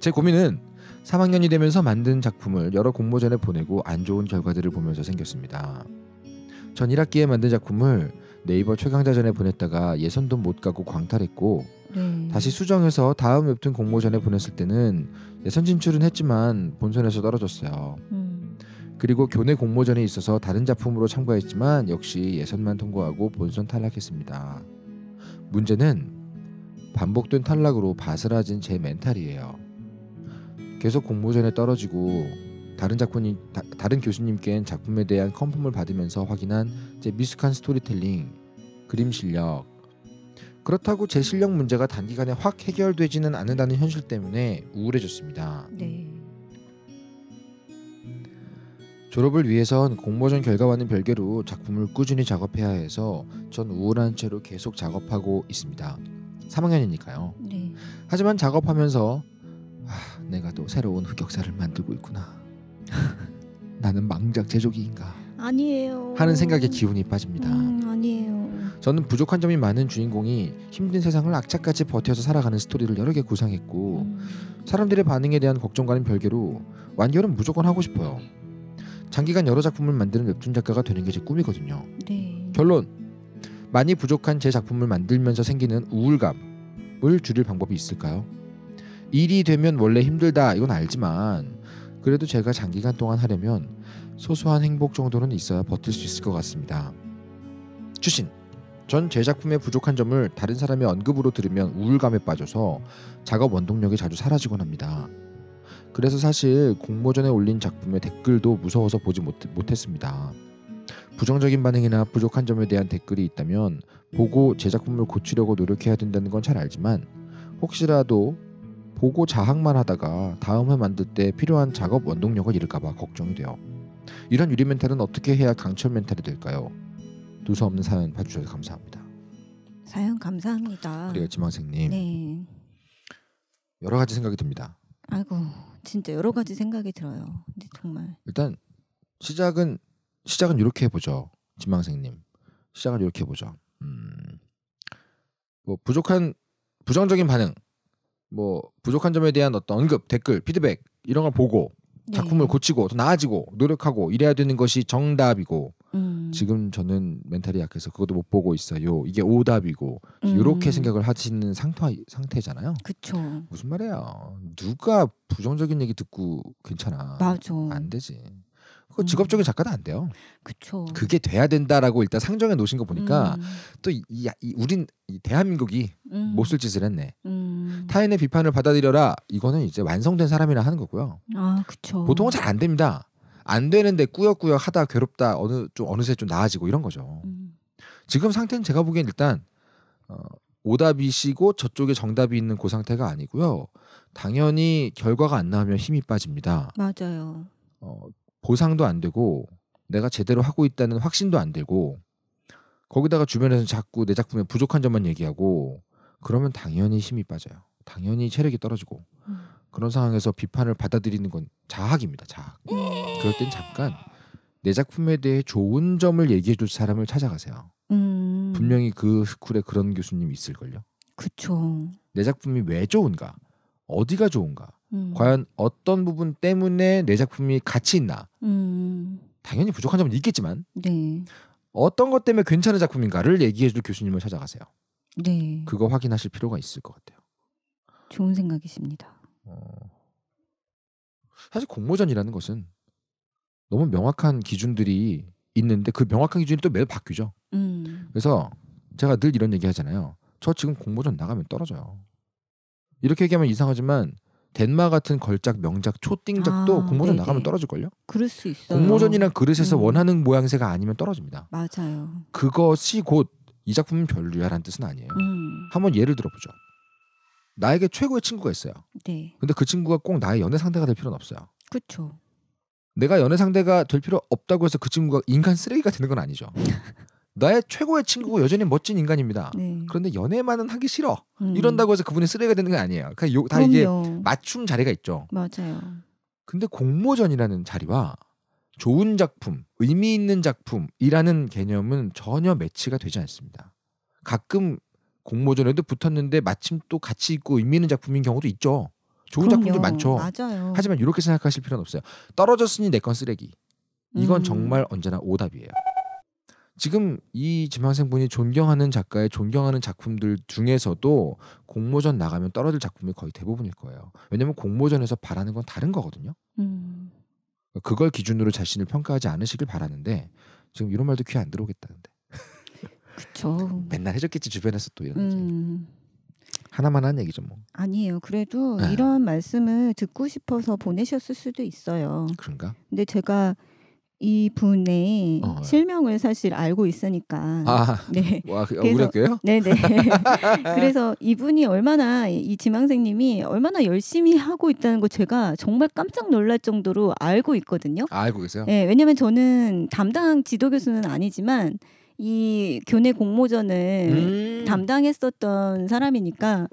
제 고민은 3학년이 되면서 만든 작품을 여러 공모전에 보내고 안 좋은 결과들을 보면서 생겼습니다. 전 1학기에 만든 작품을 네이버 최강자전에 보냈다가 예선도 못 가고 광탈했고 네. 다시 수정해서 다음 웹툰 공모전에 보냈을 때는 예선 진출은 했지만 본선에서 떨어졌어요. 음. 그리고 교내 공모전에 있어서 다른 작품으로 참가했지만 역시 예선만 통과하고 본선 탈락했습니다. 문제는 반복된 탈락으로 바스라진 제 멘탈이에요. 계속 공모전에 떨어지고 다른 작품이 다, 른 교수님께는 작품에 대한 컨펌을 받으면서 확인한 제 미숙한 스토리텔링, 그림 실력. 그렇다고 제 실력 문제가 단기간에 확 해결되지는 않는다는 현실 때문에 우울해졌습니다. 네. 졸업을 위해선 공모전 결과와는 별개로 작품을 꾸준히 작업해야 해서 전 우울한 채로 계속 작업하고 있습니다. 3학년이니까요. 네. 하지만 작업하면서 아, 내가 또 새로운 흑역사를 만들고 있구나. 나는 망작 제조기인가? 아니에요. 하는 생각에 기운이 빠집니다. 음, 아니에요. 저는 부족한 점이 많은 주인공이 힘든 세상을 악착같이 버텨서 살아가는 스토리를 여러 개 구상했고 음. 사람들의 반응에 대한 걱정과는 별개로 완결은 무조건 하고 싶어요. 장기간 여러 작품을 만드는 웹툰 작가가 되는 게 제 꿈이거든요. 네. 결론 많이 부족한 제 작품을 만들면서 생기는 우울감을 줄일 방법이 있을까요? 일이 되면 원래 힘들다 이건 알지만 그래도 제가 장기간 동안 하려면 소소한 행복 정도는 있어야 버틸 수 있을 것 같습니다. 추신 전 제 작품의 부족한 점을 다른 사람의 언급으로 들으면 우울감에 빠져서 작업 원동력이 자주 사라지곤 합니다. 그래서 사실 공모전에 올린 작품의 댓글도 무서워서 보지 못, 못했습니다. 부정적인 반응이나 부족한 점에 대한 댓글이 있다면 보고 제 작품을 고치려고 노력해야 된다는 건 잘 알지만 혹시라도 보고 자학만 하다가 다음 회 만들 때 필요한 작업 원동력을 잃을까봐 걱정이 돼요. 이런 유리 멘탈은 어떻게 해야 강철 멘탈이 될까요? 두서없는 사연 봐주셔서 감사합니다. 사연 감사합니다. 그래요 지망생님. 네. 여러 가지 생각이 듭니다. 아이고 진짜 여러 가지 생각이 들어요. 근데 정말 일단 시작은 시작은 이렇게 해보죠, 진망생님. 시작은 이렇게 해보죠. 음, 뭐 부족한 부정적인 반응, 뭐 부족한 점에 대한 어떤 언급, 댓글, 피드백 이런 걸 보고 네. 작품을 네. 고치고 더 나아지고 노력하고 이래야 되는 것이 정답이고 음. 지금 저는 멘탈이 약해서 그것도 못 보고 있어요. 이게 오답이고 음. 이렇게 생각을 하시는 상태 상태잖아요. 그쵸. 무슨 말이야? 누가 부정적인 얘기 듣고 괜찮아? 맞아. 안 되지. 그 직업적인 작가도 안 돼요. 그쵸. 그게 돼야 된다라고 일단 상정해 놓으신 거 보니까 음. 또 이, 이, 우린 이 대한민국이 음. 못쓸 짓을 했네. 음. 타인의 비판을 받아들여라. 이거는 이제 완성된 사람이라 하는 거고요. 아, 그쵸. 보통은 잘 안 됩니다. 안 되는데 꾸역꾸역 하다 괴롭다 어느 좀 어느새 좀 나아지고 이런 거죠. 음. 지금 상태는 제가 보기엔 일단 어, 오답이시고 저쪽에 정답이 있는 그 상태가 아니고요. 당연히 결과가 안 나오면 힘이 빠집니다. 맞아요. 어, 보상도 안 되고 내가 제대로 하고 있다는 확신도 안 되고 거기다가 주변에서 자꾸 내작품에 부족한 점만 얘기하고 그러면 당연히 힘이 빠져요. 당연히 체력이 떨어지고 음. 그런 상황에서 비판을 받아들이는 건 자학입니다. 자학. 그럴 땐 잠깐 내 작품에 대해 좋은 점을 얘기해줄 사람을 찾아가세요. 음. 분명히 그 스쿨에 그런 교수님이 있을걸요. 그쵸. 내 작품이 왜 좋은가? 어디가 좋은가? 음. 과연 어떤 부분 때문에 내 작품이 가치 있나? 음. 당연히 부족한 점은 있겠지만 네. 어떤 것 때문에 괜찮은 작품인가를 얘기해줄 교수님을 찾아가세요. 네. 그거 확인하실 필요가 있을 것 같아요. 좋은 생각이십니다. 어. 사실 공모전이라는 것은 너무 명확한 기준들이 있는데 그 명확한 기준이 또 매일 바뀌죠. 음. 그래서 제가 늘 이런 얘기 하잖아요. 저 지금 공모전 나가면 떨어져요. 이렇게 얘기하면 이상하지만 덴마 같은 걸작 명작 초띵작도 아, 공모전 네네. 나가면 떨어질걸요? 그럴 수 있어요. 공모전이란 그릇에서 음. 원하는 모양새가 아니면 떨어집니다. 맞아요. 그것이 곧 이 작품은 별류야라는 뜻은 아니에요. 음. 한번 예를 들어보죠. 나에게 최고의 친구가 있어요. 네. 근데 그 친구가 꼭 나의 연애 상대가 될 필요는 없어요. 그렇죠. 내가 연애 상대가 될 필요 없다고 해서 그 친구가 인간 쓰레기가 되는 건 아니죠. 나의 최고의 친구고 여전히 멋진 인간입니다. 네. 그런데 연애만은 하기 싫어. 음. 이런다고 해서 그분이 쓰레기가 되는 건 아니에요. 그러니까 요, 다 그럼요. 이게 맞춤 자리가 있죠. 맞아요. 근데 공모전이라는 자리와 좋은 작품, 의미 있는 작품이라는 개념은 전혀 매치가 되지 않습니다. 가끔 공모전에도 붙었는데 마침 또 같이 있고 의미 있는 작품인 경우도 있죠. 좋은 작품도 많죠. 맞아요. 하지만 이렇게 생각하실 필요는 없어요. 떨어졌으니 내 건 쓰레기. 이건 음. 정말 언제나 오답이에요. 지금 이 지망생분이 존경하는 작가의 존경하는 작품들 중에서도 공모전 나가면 떨어질 작품이 거의 대부분일 거예요. 왜냐하면 공모전에서 바라는 건 다른 거거든요. 음. 그걸 기준으로 자신을 평가하지 않으시길 바라는데 지금 이런 말도 귀에 안 들어오겠다는데. 그렇죠. 맨날 해줬겠지 주변에서 또 이런 음. 하나만 한 얘기죠 뭐. 아니에요. 그래도 네. 이런 말씀을 듣고 싶어서 보내셨을 수도 있어요. 그런가? 근데 제가 이 분의 어, 예. 실명을 사실 알고 있으니까. 아, 네. 와, 그, 어, 우렸고요? 네네. 그래서 이분이 얼마나 이 지망생님이 얼마나 열심히 하고 있다는 거 제가 정말 깜짝 놀랄 정도로 알고 있거든요. 아, 알고 계세요? 네, 왜냐면 저는 담당 지도 교수는 아니지만 이 교내 공모전을 음. 담당했었던 사람이니까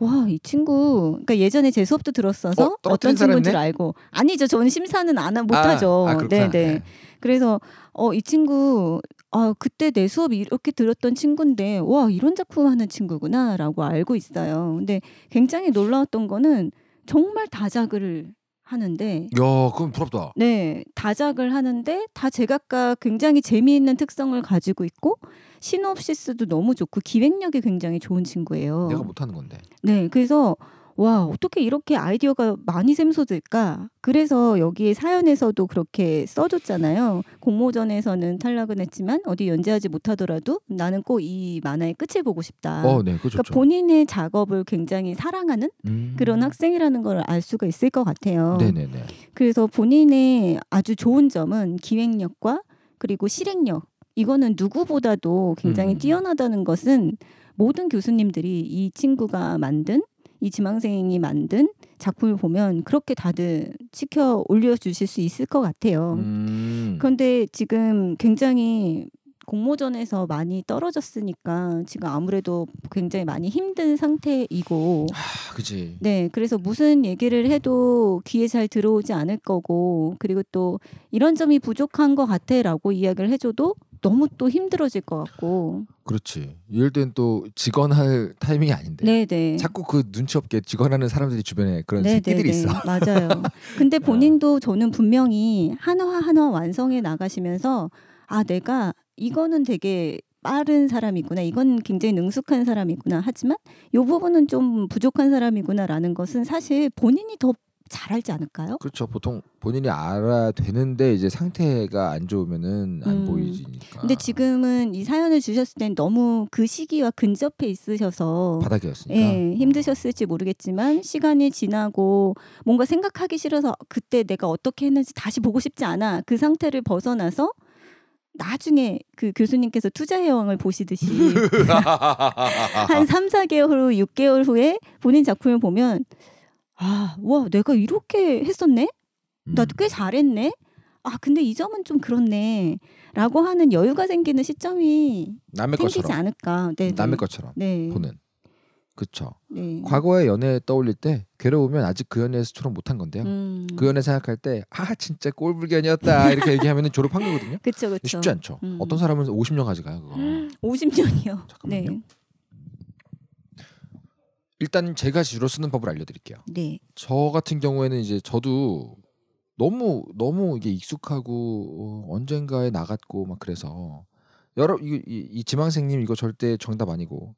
와, 이 친구. 그러니까 예전에 제 수업도 들었어서 어, 떤 친구인 줄 알고. 아니죠. 저는 심사는 안못 아, 하죠. 아, 네, 네. 그래서 어, 이 친구 아, 그때 내 수업 이렇게 들었던 친구인데 와, 이런 작품 하는 친구구나라고 알고 있어요. 근데 굉장히 놀라웠던 거는 정말 다작을 하는데 야 그럼 부럽다 네 다작을 하는데 다 제각각 굉장히 재미있는 특성을 가지고 있고 시놉시스도 너무 좋고 기획력이 굉장히 좋은 친구예요 내가 못하는 건데 네 그래서 와, 어떻게 이렇게 아이디어가 많이 샘솟을까? 그래서 여기 에 사연에서도 그렇게 써줬잖아요. 공모전에서는 탈락은 했지만 어디 연재하지 못하더라도 나는 꼭 이 만화의 끝을 보고 싶다. 어, 네, 그러니까 본인의 작업을 굉장히 사랑하는 음. 그런 학생이라는 걸 알 수가 있을 것 같아요. 네네네. 그래서 본인의 아주 좋은 점은 기획력과 그리고 실행력. 이거는 누구보다도 굉장히 음. 뛰어나다는 것은 모든 교수님들이 이 친구가 만든 이 지망생이 만든 작품을 보면 그렇게 다들 치켜 올려주실 수 있을 것 같아요. 음. 그런데 지금 굉장히 공모전에서 많이 떨어졌으니까 지금 아무래도 굉장히 많이 힘든 상태이고. 아, 그지. 네, 그래서 무슨 얘기를 해도 귀에 잘 들어오지 않을 거고, 그리고 또 이런 점이 부족한 것 같아라고 이야기를 해줘도 너무 또 힘들어질 것 같고. 그렇지. 이럴 땐또 직원할 타이밍이 아닌데. 네네. 네. 자꾸 그 눈치 없게 직원하는 사람들이 주변에 그런 네네 네, 새끼들이 네. 있어. 맞아요. 근데 아. 본인도 저는 분명히 하나하나 완성해 나가시면서 아 내가 이거는 되게 빠른 사람이구나. 이건 굉장히 능숙한 사람이구나. 하지만 요 부분은 좀 부족한 사람이구나라는 것은 사실 본인이 더 잘 알지 않을까요? 그렇죠. 보통 본인이 알아야 되는데 이제 상태가 안 좋으면은 안 음. 보이지니까. 근데 지금은 이 사연을 주셨을 땐 너무 그 시기와 근접해 있으셔서 바닥이었으니까 예, 힘드셨을지 모르겠지만 시간이 지나고 뭔가 생각하기 싫어서 그때 내가 어떻게 했는지 다시 보고 싶지 않아 그 상태를 벗어나서 나중에 그 교수님께서 투자해왕을 보시듯이 한 3, 4개월 후 6개월 후에 본인 작품을 보면 아, 와, 내가 이렇게 했었네? 나도 음. 꽤 잘했네? 아, 근데 이 점은 좀 그렇네. 라고 하는 여유가 생기는 시점이 남의 생기지 것처럼. 않을까. 네, 네. 남의 것처럼 네. 보는. 그렇죠. 네. 과거의 연애 떠올릴 때 괴로우면 아직 그 연애에서 졸업 못한 건데요. 음. 그 연애 생각할 때 아 진짜 꼴불견이었다 이렇게 얘기하면 졸업한 거거든요. 그렇죠, 그렇죠. 쉽지 않죠. 음. 어떤 사람은 50년 가지가요 그거. 50년이요. 잠깐만요. 네. 일단 제가 주로 쓰는 법을 알려드릴게요. 네. 저 같은 경우에는 이제 저도 너무 너무 이게 익숙하고 언젠가에 나갔고 막 그래서 여러 이, 이, 이 지망생님 이거 절대 정답 아니고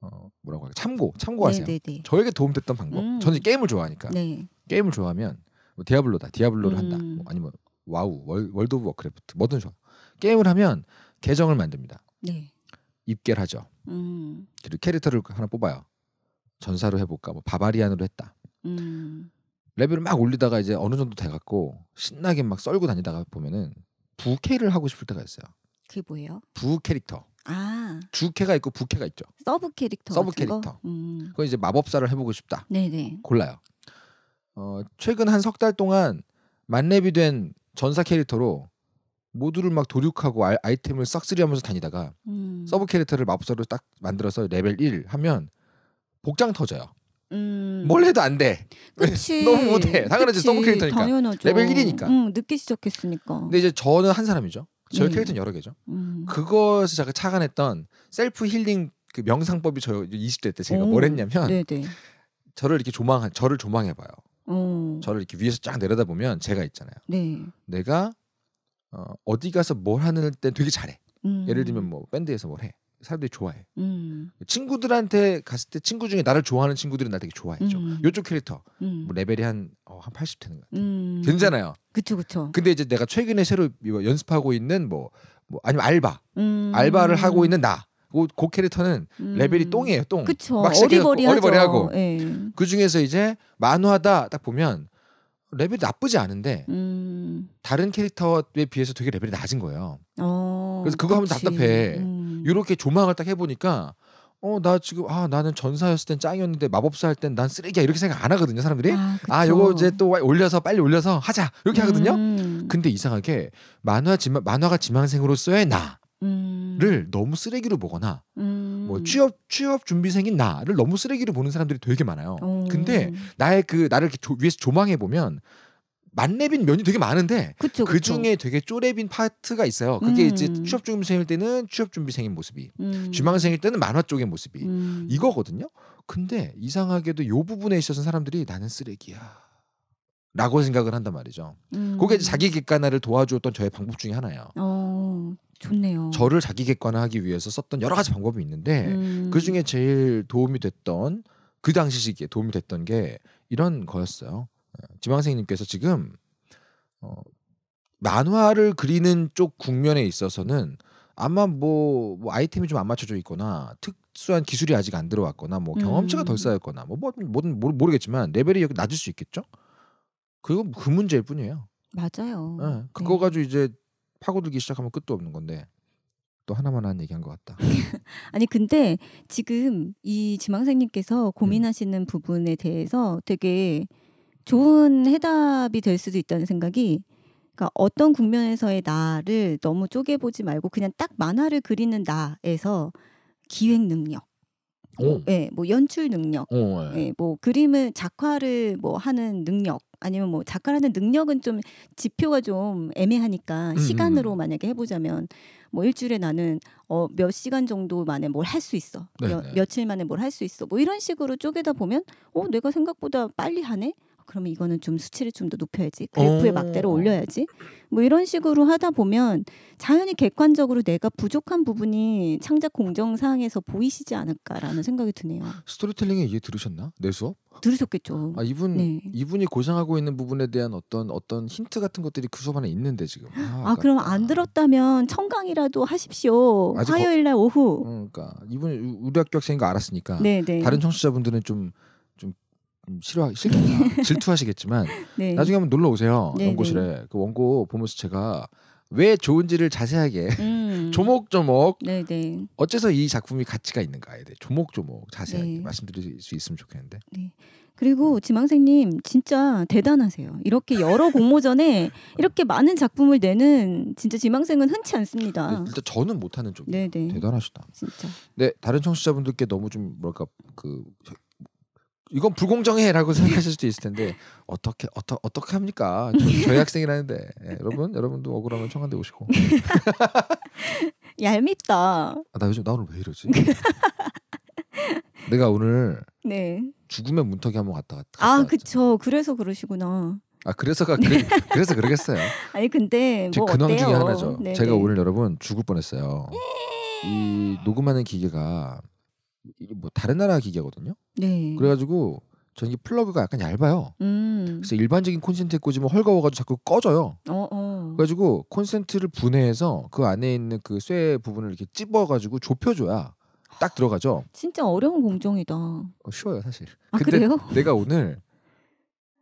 어, 뭐라고 할까 참고 참고하세요. 네네네. 저에게 도움됐던 방법. 음. 저는 게임을 좋아하니까 네. 게임을 좋아하면 뭐 디아블로다 디아블로를 음. 한다 뭐 아니면 와우 월, 월드 오브 워크래프트 뭐든 좋아 게임을 하면 계정을 만듭니다. 네. 입계를 하죠. 음. 그리고 캐릭터를 하나 뽑아요. 전사로 해볼까 뭐 바바리안으로 했다. 음. 레벨을 막 올리다가 이제 어느 정도 돼갖고 신나게 막 썰고 다니다가 보면은 부캐를 하고 싶을 때가 있어요. 그게 뭐예요? 부 캐릭터. 아. 주캐가 있고 부캐가 있죠. 서브 캐릭터. 서브 캐릭터. 음. 그건 이제 마법사를 해보고 싶다. 네네. 골라요. 어, 최근 한 석 달 동안 만렙이 된 전사 캐릭터로 모두를 막 도륙하고 아, 이템을 싹쓸이하면서 다니다가 음. 서브 캐릭터를 마법사로 딱 만들어서 레벨 1 하면 복장 터져요. 음. 뭘 해도 안 돼. 그치. 너무 못해. 당연하지 그치. 서브 캐릭터니까. 당연하죠. 레벨 1이니까. 응, 늦게 시작했으니까. 근데 이제 저는 한 사람이죠. 저희 예. 캐릭터는 여러 개죠. 음. 그것을 제가 착안했던 셀프 힐링 그 명상법이 저 20대 때 제가 오. 뭘 했냐면 네네. 저를 이렇게 조망 저를 조망해 봐요. 저를 이렇게 위에서 쫙 내려다 보면 제가 있잖아요. 네. 내가 어, 어디 가서 뭘 하는 때 되게 잘해. 음. 예를 들면 뭐 밴드에서 뭘 해. 사람들이 좋아해. 음. 친구들한테 갔을 때 친구 중에 나를 좋아하는 친구들은나 되게 좋아해죠. 음. 요쪽 캐릭터 음. 뭐 레벨이 한한 80 어, 되는 것 같아. 음. 괜찮아요. 그쵸 그쵸. 근데 이제 내가 최근에 새로 연습하고 있는 뭐, 뭐 아니면 알바 음. 알바를 하고 있는 나. 그, 그 캐릭터는 음. 레벨이 똥이에요, 똥. 그쵸. 막어리버리 어리버리하고. 예. 그 중에서 이제 만화다 딱 보면 레벨이 나쁘지 않은데 음. 다른 캐릭터에 비해서 되게 레벨이 낮은 거예요. 어, 그래서 그거 그치. 하면 답답해. 이렇게 음. 조망을 딱 해보니까 어 나 지금 아 나는 전사였을 땐 짱이었는데 마법사 할 땐 난 쓰레기야 이렇게 생각 안 하거든요 사람들이 아, 아 요거 이제 또 올려서 빨리 올려서 하자 이렇게 하거든요 음. 근데 이상하게 만화 지만 만화가 지망생으로 써의 나를 음. 너무 쓰레기로 보거나 음. 뭐 취업 취업 준비생인 나를 너무 쓰레기로 보는 사람들이 되게 많아요 근데 나의 그 나를 이렇게 조, 위에서 조망해 보면 만렙인 면이 되게 많은데 그쵸, 그그 중에 되게 쪼렙인 파트가 있어요. 그게 음. 이제 취업 준비생일 때는 취업 준비생인 모습이, 음. 주망생일 때는 만화 쪽의 모습이 음. 이거거든요. 근데 이상하게도 요 부분에 있어서 사람들이 나는 쓰레기야. 라고 생각을 한단 말이죠. 음. 그게 자기 객관화를 도와주었던 저의 방법 중에 하나예요. 어, 좋네요. 저를 자기 객관화하기 위해서 썼던 여러 가지 방법이 있는데 음. 그 중에 제일 도움이 됐던 그 당시 시기에 도움이 됐던 게 이런 거였어요. 지방생님께서 지금 어, 만화를 그리는 쪽 국면에 있어서는 아마 뭐, 뭐 아이템이 좀 안 맞춰져 있거나 특수한 기술이 아직 안 들어왔거나 뭐 경험치가 덜 음. 쌓였거나 뭐 뭐든 모르, 뭐, 뭐, 모르겠지만 레벨이 여기 낮을 수 있겠죠. 그건그 문제일 뿐이에요. 맞아요. 예, 네, 그거 네. 가지고 이제 파고들기 시작하면 끝도 없는 건데 또 하나만 한 얘기한 것 같다. 아니 근데 지금 이 지망생님께서 고민하시는 음. 부분에 대해서 되게 좋은 해답이 될 수도 있다는 생각이 그러니까 어떤 국면에서의 나를 너무 쪼개보지 말고 그냥 딱 만화를 그리는 나에서 기획 능력 예, 뭐 연출 능력, 오, 예. 예, 뭐 그림을 작화를 뭐 하는 능력, 아니면 뭐 작가라는 능력은 좀 지표가 좀 애매하니까 음, 음, 음. 시간으로 만약에 해보자면 뭐 일주일에 나는 어 몇 시간 정도 만에 뭘 할 수 있어, 며, 며칠 만에 뭘 할 수 있어, 뭐 이런 식으로 쪼개다 보면 어 내가 생각보다 빨리 하네, 그러면 이거는 좀 수치를 좀 더 높여야지. 어. 그래프의 막대로 올려야지. 뭐 이런 식으로 하다 보면 자연히 객관적으로 내가 부족한 부분이 창작 공정 사항에서 보이시지 않을까라는 생각이 드네요. 스토리텔링의 이해 들으셨나? 내 수업? 들으셨겠죠. 아 이분 네. 이분이 고생하고 있는 부분에 대한 어떤 어떤 힌트 같은 것들이 그 수업 안에 있는데 지금. 아, 아 그러니까. 그럼 안 들었다면 청강이라도 하십시오. 화요일 날 오후. 음, 그러니까 이분 우리 학교 학생인 거 알았으니까. 네, 네. 다른 청취자분들은 좀 싫어 싫 질투하시겠지만 네. 나중에 한번 놀러 오세요 네, 연구실에 네. 그 원고 보면서 제가 왜 좋은지를 자세하게 음. 조목조목 네네. 네. 어째서 이 작품이 가치가 있는가에 대해 조목조목 자세하게 네. 말씀드릴 수 있으면 좋겠는데. 네. 그리고 지망생님 진짜 대단하세요. 이렇게 여러 공모전에 이렇게 많은 작품을 내는 진짜 지망생은 흔치 않습니다. 네, 일단 저는 못하는 쪽이 네네. 대단하시다. 진짜. 네 다른 청취자분들께 너무 좀 뭐랄까 그 이건 불공정해라고 생각하실 수도 있을 텐데 어떻게 어떠, 어떻게 합니까? 저, 희 학생이라는데 네, 여러분 여러분도 억울하면 청와대 오시고 얄밉다. 아, 나 요즘 나 오늘 왜 이러지? 내가 오늘 네. 죽음의 문턱에 한번 갔다 갔다. 아 그쵸. 그래서 그러시구나. 아 그래서가 그래, 서 그러겠어요. 아니 근데 뭐 근황 어때요? 중에 하나죠. 네네. 제가 오늘 여러분 죽을 뻔했어요. 이 녹음하는 기계가 이게 뭐 다른 나라 기계거든요. 네. 그래가지고 전기 플러그가 약간 얇아요. 음. 그래서 일반적인 콘센트에 꽂으면 헐거워가지고 자꾸 꺼져요. 어, 어. 그래가지고 콘센트를 분해해서 그 안에 있는 그 쇠 부분을 이렇게 찝어가지고 좁혀줘야 딱 들어가죠. 진짜 어려운 공정이다. 어, 쉬워요 사실. 아 근데 그래요? 내가 오늘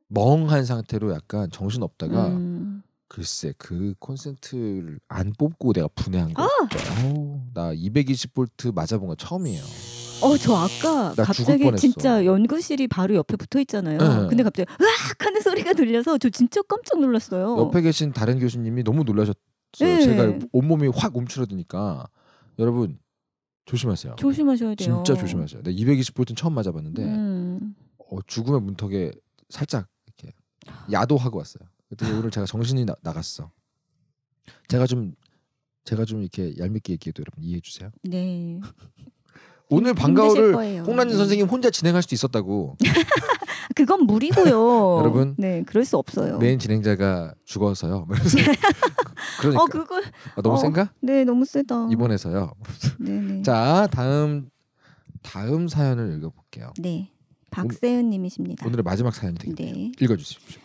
멍한 상태로 약간 정신 없다가 음. 글쎄 그 콘센트를 안 뽑고 내가 분해한 거. 아! 나 220볼트 맞아본 거 처음이에요. 어저 아까 갑자기 진짜 연구실이 바로 옆에 붙어 있잖아요. 네. 근데 갑자기 으악 하는 소리가 들려서 저 진짜 깜짝 놀랐어요. 옆에 계신 다른 교수님이 너무 놀라셨어요. 네. 제가 온몸이 확 움츠러드니까 여러분 조심하세요. 조심하셔야 돼요. 진짜 조심하세요. 내 220볼트는 처음 맞아봤는데 음. 어, 죽음의 문턱에 살짝 이렇게 야도하고 왔어요. 그때 아. 오늘 제가 정신이 나, 나갔어. 제가 좀 제가 좀 이렇게 얄밉게 얘기해도 여러분 이해해 주세요. 네. 오늘 방가후를 홍란진 네. 선생님 혼자 진행할 수도 있었다고. 그건 무리고요. 여러분. 네, 그럴 수 없어요. 메인 진행자가 죽어서요. 그러니까. 어, 그걸 아, 너무 어, 센가? 네, 너무 세다. 이번에서요. 네, 네. 자, 다음 다음 사연을 읽어볼게요. 네, 박세은님이십니다. 오늘의 마지막 사연이 되겠네요. 네. 읽어주십시오.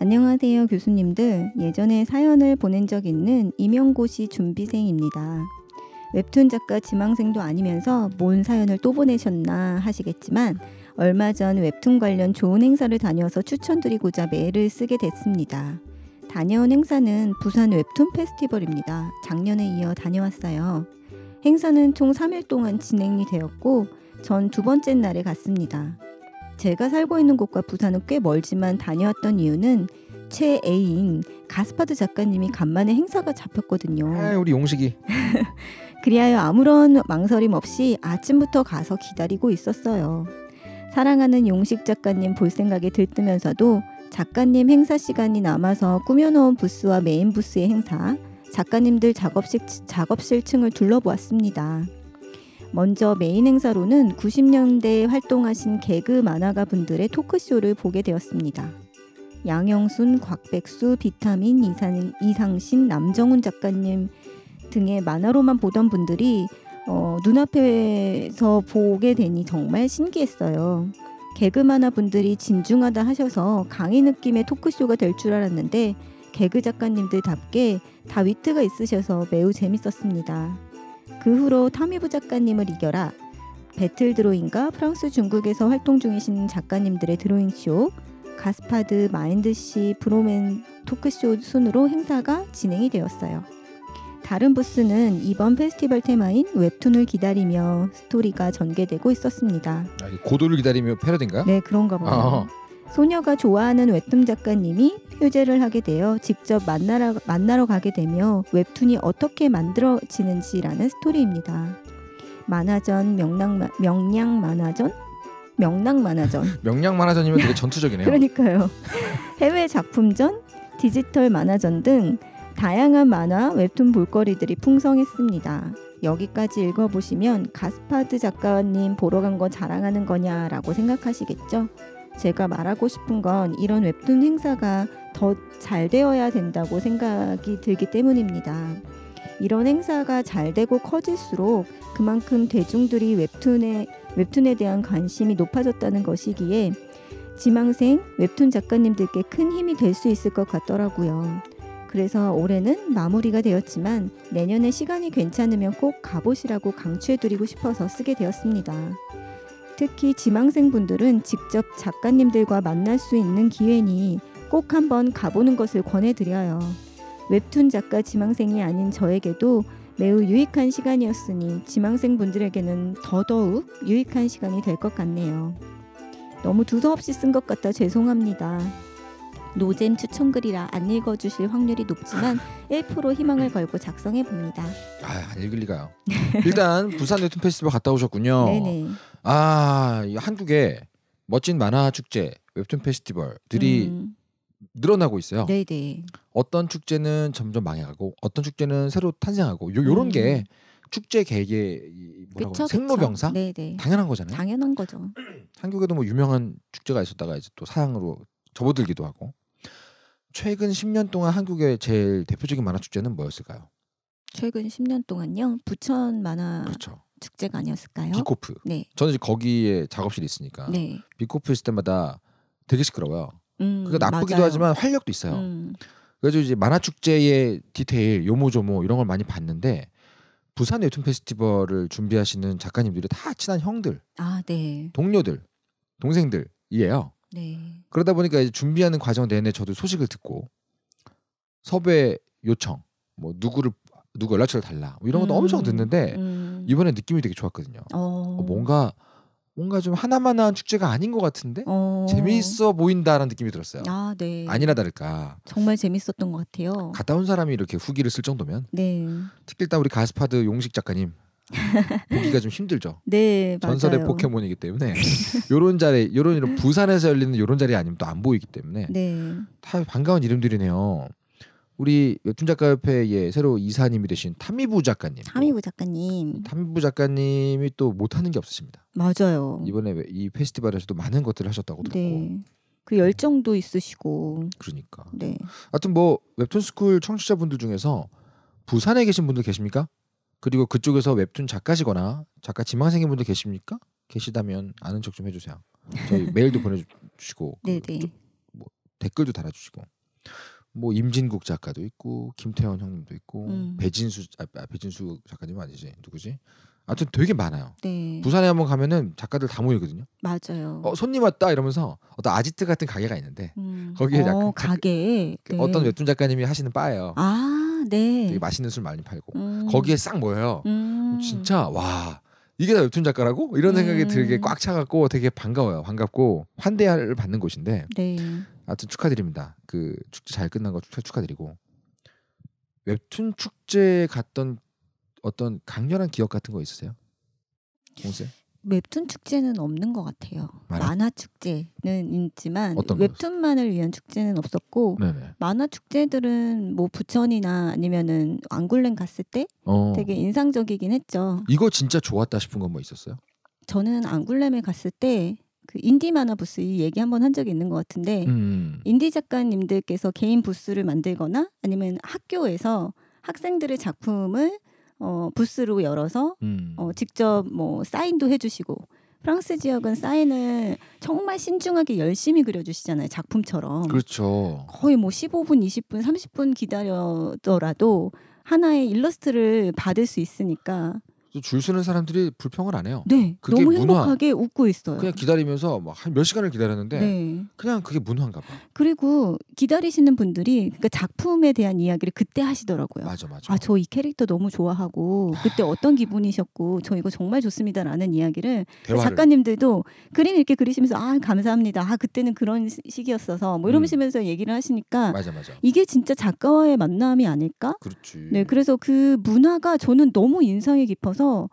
안녕하세요, 교수님들. 예전에 사연을 보낸 적 있는 임용고시 준비생입니다. 웹툰 작가 지망생도 아니면서 뭔 사연을 또 보내셨나 하시겠지만 얼마 전 웹툰 관련 좋은 행사를 다녀서 추천드리고자 메일을 쓰게 됐습니다. 다녀온 행사는 부산 웹툰 페스티벌입니다. 작년에 이어 다녀왔어요. 행사는 총 3일 동안 진행이 되었고 전 두 번째 날에 갔습니다. 제가 살고 있는 곳과 부산은 꽤 멀지만 다녀왔던 이유는 최애인 가스파드 작가님이 간만에 행사가 잡혔거든요. 아, 우리 용식이. 그리하여 아무런 망설임 없이 아침부터 가서 기다리고 있었어요. 사랑하는 용식 작가님 볼생각에 들뜨면서도 작가님 행사 시간이 남아서 꾸며놓은 부스와 메인 부스의 행사, 작가님들 작업실, 작업실 층을 둘러보았습니다. 먼저 메인 행사로는 90년대에 활동하신 개그 만화가 분들의 토크쇼를 보게 되었습니다. 양영순, 곽백수, 비타민, 이상, 이상신, 남정훈 작가님, 등의 만화로만 보던 분들이 어, 눈앞에서 보게 되니 정말 신기했어요. 개그 만화 분들이 진중하다 하셔서 강의 느낌의 토크쇼가 될 줄 알았는데 개그 작가님들답게 다 위트가 있으셔서 매우 재밌었습니다. 그 후로 타미부 작가님을 이겨라 배틀 드로잉과 프랑스 중국에서 활동 중이신 작가님들의 드로잉 쇼, 가스파드 마인드시 브로맨 토크쇼 순으로 행사가 진행이 되었어요. 다른 부스는 이번 페스티벌 테마인 웹툰을 기다리며 스토리가 전개되고 있었습니다. 아, 고도를 기다리며 패러디인가? 네, 그런가 봐요. 어 소녀가 좋아하는 웹툰 작가님이 표제를 하게 되어 직접 만나러, 만나러 가게 되며 웹툰이 어떻게 만들어지는지라는 스토리입니다. 만화전, 명랑, 명량 만화전, 명랑 만화전. 명량 만화전이면 되게 전투적이네요. 그러니까요. 해외 작품전, 디지털 만화전 등 다양한 만화, 웹툰 볼거리들이 풍성했습니다. 여기까지 읽어보시면 가스파드 작가님 보러 간 거 자랑하는 거냐라고 생각하시겠죠? 제가 말하고 싶은 건 이런 웹툰 행사가 더 잘 되어야 된다고 생각이 들기 때문입니다. 이런 행사가 잘 되고 커질수록 그만큼 대중들이 웹툰에, 웹툰에 대한 관심이 높아졌다는 것이기에 지망생, 웹툰 작가님들께 큰 힘이 될 수 있을 것 같더라고요. 그래서 올해는 마무리가 되었지만 내년에 시간이 괜찮으면 꼭 가보시라고 강추해드리고 싶어서 쓰게 되었습니다. 특히 지망생분들은 직접 작가님들과 만날 수 있는 기회니 꼭 한번 가보는 것을 권해드려요. 웹툰 작가 지망생이 아닌 저에게도 매우 유익한 시간이었으니 지망생분들에게는 더더욱 유익한 시간이 될 것 같네요. 너무 두서없이 쓴 것 같다 죄송합니다. 노잼 추천글이라 안 읽어주실 확률이 높지만 1% 희망을 걸고 작성해 봅니다. 아안 읽을 리가요. 일단 부산 웹툰 페스티벌 갔다 오셨군요. 네네. 아 한국에 멋진 만화 축제 웹툰 페스티벌들이 음. 늘어나고 있어요. 네네. 어떤 축제는 점점 망해가고 어떤 축제는 새로 탄생하고 요, 요런 음. 게 축제 개개 뭐라고 생로병사 네네. 당연한 거잖아요. 당연한 거죠. 한국에도 뭐 유명한 축제가 있었다가 이제 또 사양으로 접어들기도 하고 최근 10년 동안 한국의 제일 대표적인 만화 축제는 뭐였을까요? 최근 10년 동안요 부천 만화 그렇죠. 축제가 아니었을까요? 비코프. 네. 저는 이제 거기에 작업실이 있으니까 네. 비코프 있을 때마다 되게 시끄러워요. 음, 그러니까 나쁘기도 맞아요. 하지만 활력도 있어요. 음. 그래서 이제 만화 축제의 디테일, 요모조모 이런 걸 많이 봤는데 부산 웹툰 페스티벌을 준비하시는 작가님들이 다 친한 형들, 아, 네. 동료들, 동생들이에요. 네. 그러다 보니까 이제 준비하는 과정 내내 저도 소식을 듣고 섭외 요청, 뭐 누구를 누구 연락처를 달라 뭐 이런 것도 음. 엄청 듣는데 음. 이번에 느낌이 되게 좋았거든요. 어. 어. 뭔가 뭔가 좀 하나만한 축제가 아닌 것 같은데 어. 재미있어 보인다라는 느낌이 들었어요. 아, 네. 아니나 다를까 정말 재밌었던 것 같아요. 갔다 온 사람이 이렇게 후기를 쓸 정도면 네. 특히 일단 우리 가스파드 용식 작가님 보기가 좀 힘들죠. 네, 전설의 맞아요. 포켓몬이기 때문에 요런 자리, 요런 이런 부산에서 열리는 요런 자리 아니면 또 안 보이기 때문에 네. 다 반가운 이름들이네요. 우리 웹툰 작가협회의 새로 이사님이 되신 탐미부 작가님. 탐미부 작가님. 타미부 작가님이 또 못하는 게 없으십니다. 맞아요. 이번에 이 페스티벌에서도 많은 것들을 하셨다고 들었고. 네. 그 열정도 있으시고. 그러니까. 네. 하여튼 뭐 웹툰 스쿨 청취자분들 중에서 부산에 계신 분들 계십니까? 그리고 그쪽에서 웹툰 작가시거나 작가 지망생인 분들 계십니까? 계시다면 아는 척 좀 해주세요. 저희 메일도 보내주시고 그뭐 네, 네. 댓글도 달아주시고 뭐 임진국 작가도 있고 김태현 형님도 있고 음. 배진수 아, 아, 배진수 작가님 아니지 누구지? 아무튼 되게 많아요. 네. 부산에 한번 가면은 작가들 다 모이거든요. 맞아요. 어, 손님 왔다 이러면서 어떤 아지트 같은 가게가 있는데 음. 거기에 어, 가게 네. 어떤 웹툰 작가님이 하시는 바예요. 아. 네. 되게 맛있는 술 많이 팔고 음. 거기에 싹 모여요. 음. 진짜 와 이게 다 웹툰 작가라고 이런 네. 생각이 들게 꽉 차갖고 되게 반가워요. 반갑고 환대를 받는 곳인데. 네. 아무튼 축하드립니다. 그 축제 잘 끝난 거 축하 축하드리고 웹툰 축제 갔던 어떤 강렬한 기억 같은 거 있으세요? 홍세? 웹툰 축제는 없는 것 같아요. 만화, 만화 축제는 있지만 웹툰만을 위한 축제는 없었고 네네. 만화 축제들은 뭐 부천이나 아니면은 안굴렘 갔을 때 어. 되게 인상적이긴 했죠. 이거 진짜 좋았다 싶은 건 뭐 있었어요? 저는 안굴렘에 갔을 때 그 인디 만화 부스 이 얘기 한번 한 적이 있는 것 같은데 음. 음. 인디 작가님들께서 개인 부스를 만들거나 아니면 학교에서 학생들의 작품을 어, 부스로 열어서 음. 어, 직접 뭐 사인도 해주시고 프랑스 지역은 사인을 정말 신중하게 열심히 그려주시잖아요 작품처럼. 그렇죠. 거의 뭐 15분, 20분, 30분 기다려더라도 하나의 일러스트를 받을 수 있으니까 줄 서는 사람들이 불평을 안 해요. 네. 너무 행복하게 문화. 웃고 있어요. 그냥 기다리면서 뭐 한몇 시간을 기다렸는데 네. 그냥 그게 문화인가 봐. 그리고 기다리시는 분들이 그러니까 작품에 대한 이야기를 그때 하시더라고요. 맞아, 맞아. 아, 저 이 캐릭터 너무 좋아하고 그때 어떤 기분이셨고 저 이거 정말 좋습니다라는 이야기를 대화를. 작가님들도 그림 이렇게 그리시면서 아, 감사합니다. 아, 그때는 그런 시기였어서 뭐이러면서 음. 얘기를 하시니까 맞아, 맞아. 이게 진짜 작가와의 만남이 아닐까? 그렇지. 네. 그래서 그 문화가 저는 너무 인상이 깊어서 보면서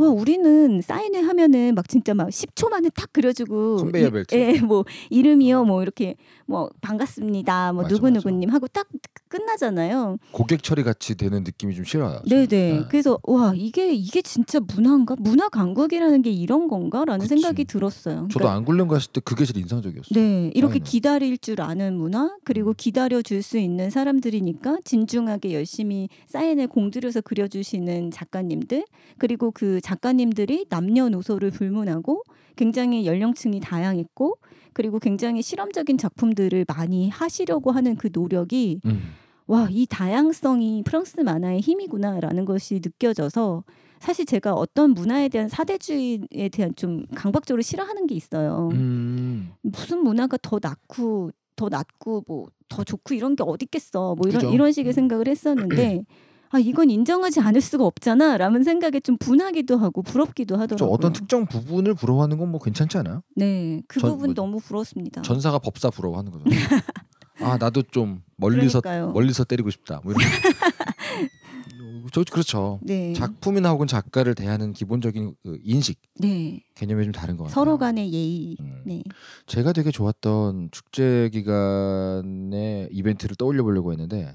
와 우리는 사인회 하면은 막 진짜 막 10초 만에 탁 그려주고 컨베이어 벨트. 예, 뭐 이름이요, 어. 뭐 이렇게 뭐 반갑습니다, 뭐 누구 누구님 하고 딱 끝나잖아요. 고객 처리 같이 되는 느낌이 좀 싫어요. 네네. 네. 그래서 와 이게 이게 진짜 문화인가? 문화 강국이라는 게 이런 건가?라는 그치. 생각이 들었어요. 저도 그러니까, 안굴렘 갔을 때 그게 제일 인상적이었어요. 네, 이렇게 아이는. 네. 기다릴 줄 아는 문화 그리고 음. 기다려 줄 수 있는 사람들이니까 진중하게 열심히 사인을 공들여서 그려주시는 작가님들 그리고 그 작가님들이 남녀노소를 불문하고 굉장히 연령층이 다양했고 그리고 굉장히 실험적인 작품들을 많이 하시려고 하는 그 노력이 음. 와이 다양성이 프랑스 만화의 힘이구나라는 것이 느껴져서 사실 제가 어떤 문화에 대한 사대주의에 대한 좀 강박적으로 싫어하는 게 있어요. 음. 무슨 문화가 더 낫고 더 낫고 뭐 더 좋고 이런 게어딨겠어뭐 이런 그죠? 이런 식의 음. 생각을 했었는데 아 이건 인정하지 않을 수가 없잖아라는 생각에 좀 분하기도 하고 부럽기도 하더라고요. 어떤 특정 부분을 부러워하는 건 뭐 괜찮지 않아요? 네, 그 전, 부분 뭐, 너무 부러습니다 전사가 법사 부러워하는 거죠. 아 나도 좀 멀리서 그러니까요. 멀리서 때리고 싶다. 뭐 이런. 저 그렇죠. 네. 작품이나 혹은 작가를 대하는 기본적인 그 인식 네. 개념이 좀 다른 것 같아요. 서로 간의 예의. 음. 네. 제가 되게 좋았던 축제 기간의 이벤트를 떠올려 보려고 했는데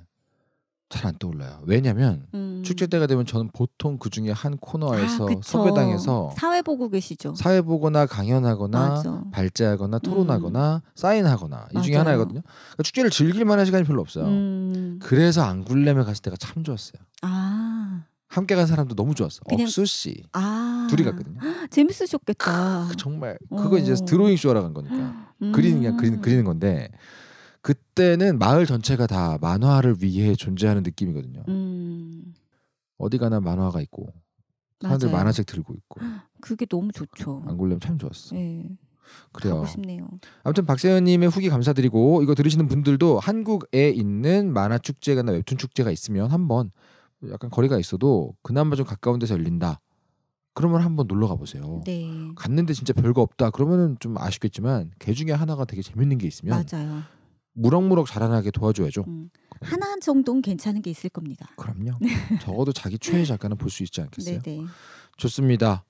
잘안 떠올라요. 왜냐면 음. 축제 때가 되면 저는 보통 그 중에 한 코너에서 아, 선배당에서 사회 보고 계시죠. 사회 보거나 강연하거나 맞아. 발제하거나 음. 토론하거나 음. 사인하거나 이 중에 맞아요. 하나거든요. 그러니까 축제를 즐길 만한 시간이 별로 없어요. 음. 그래서 안굴렘에 갔을 때가 참 좋았어요. 아. 함께 간 사람도 너무 좋았어. 그냥... 업수 씨 아... 둘이 갔거든요. 재밌으셨겠다. 크, 정말 어. 그거 오. 이제 드로잉 쇼라고 한 거니까 음... 그리는 그냥 그리, 그리는 건데 그때는 마을 전체가 다 만화를 위해 존재하는 느낌이거든요. 음. 어디 가나 만화가 있고 사람들 만화책 들고 있고. 그게 너무 좋죠. 안골렘 참 좋았어. 네. 그래요. 가고 싶네요. 아무튼 박세현님의 후기 감사드리고 이거 들으시는 분들도 한국에 있는 만화 축제가나 웹툰 축제가 있으면 한번 약간 거리가 있어도 그나마 좀 가까운 데서 열린다. 그러면 한번 놀러 가보세요. 네. 갔는데 진짜 별거 없다. 그러면은 좀 아쉽겠지만 개 중에 하나가 되게 재밌는 게 있으면 맞아요. 무럭무럭 자라나게 도와줘야죠. 음. 하나 정도는 괜찮은 게 있을 겁니다. 그럼요. 네. 적어도 자기 최애 작가는 볼 수 있지 않겠어요? 네네. 네. 좋습니다.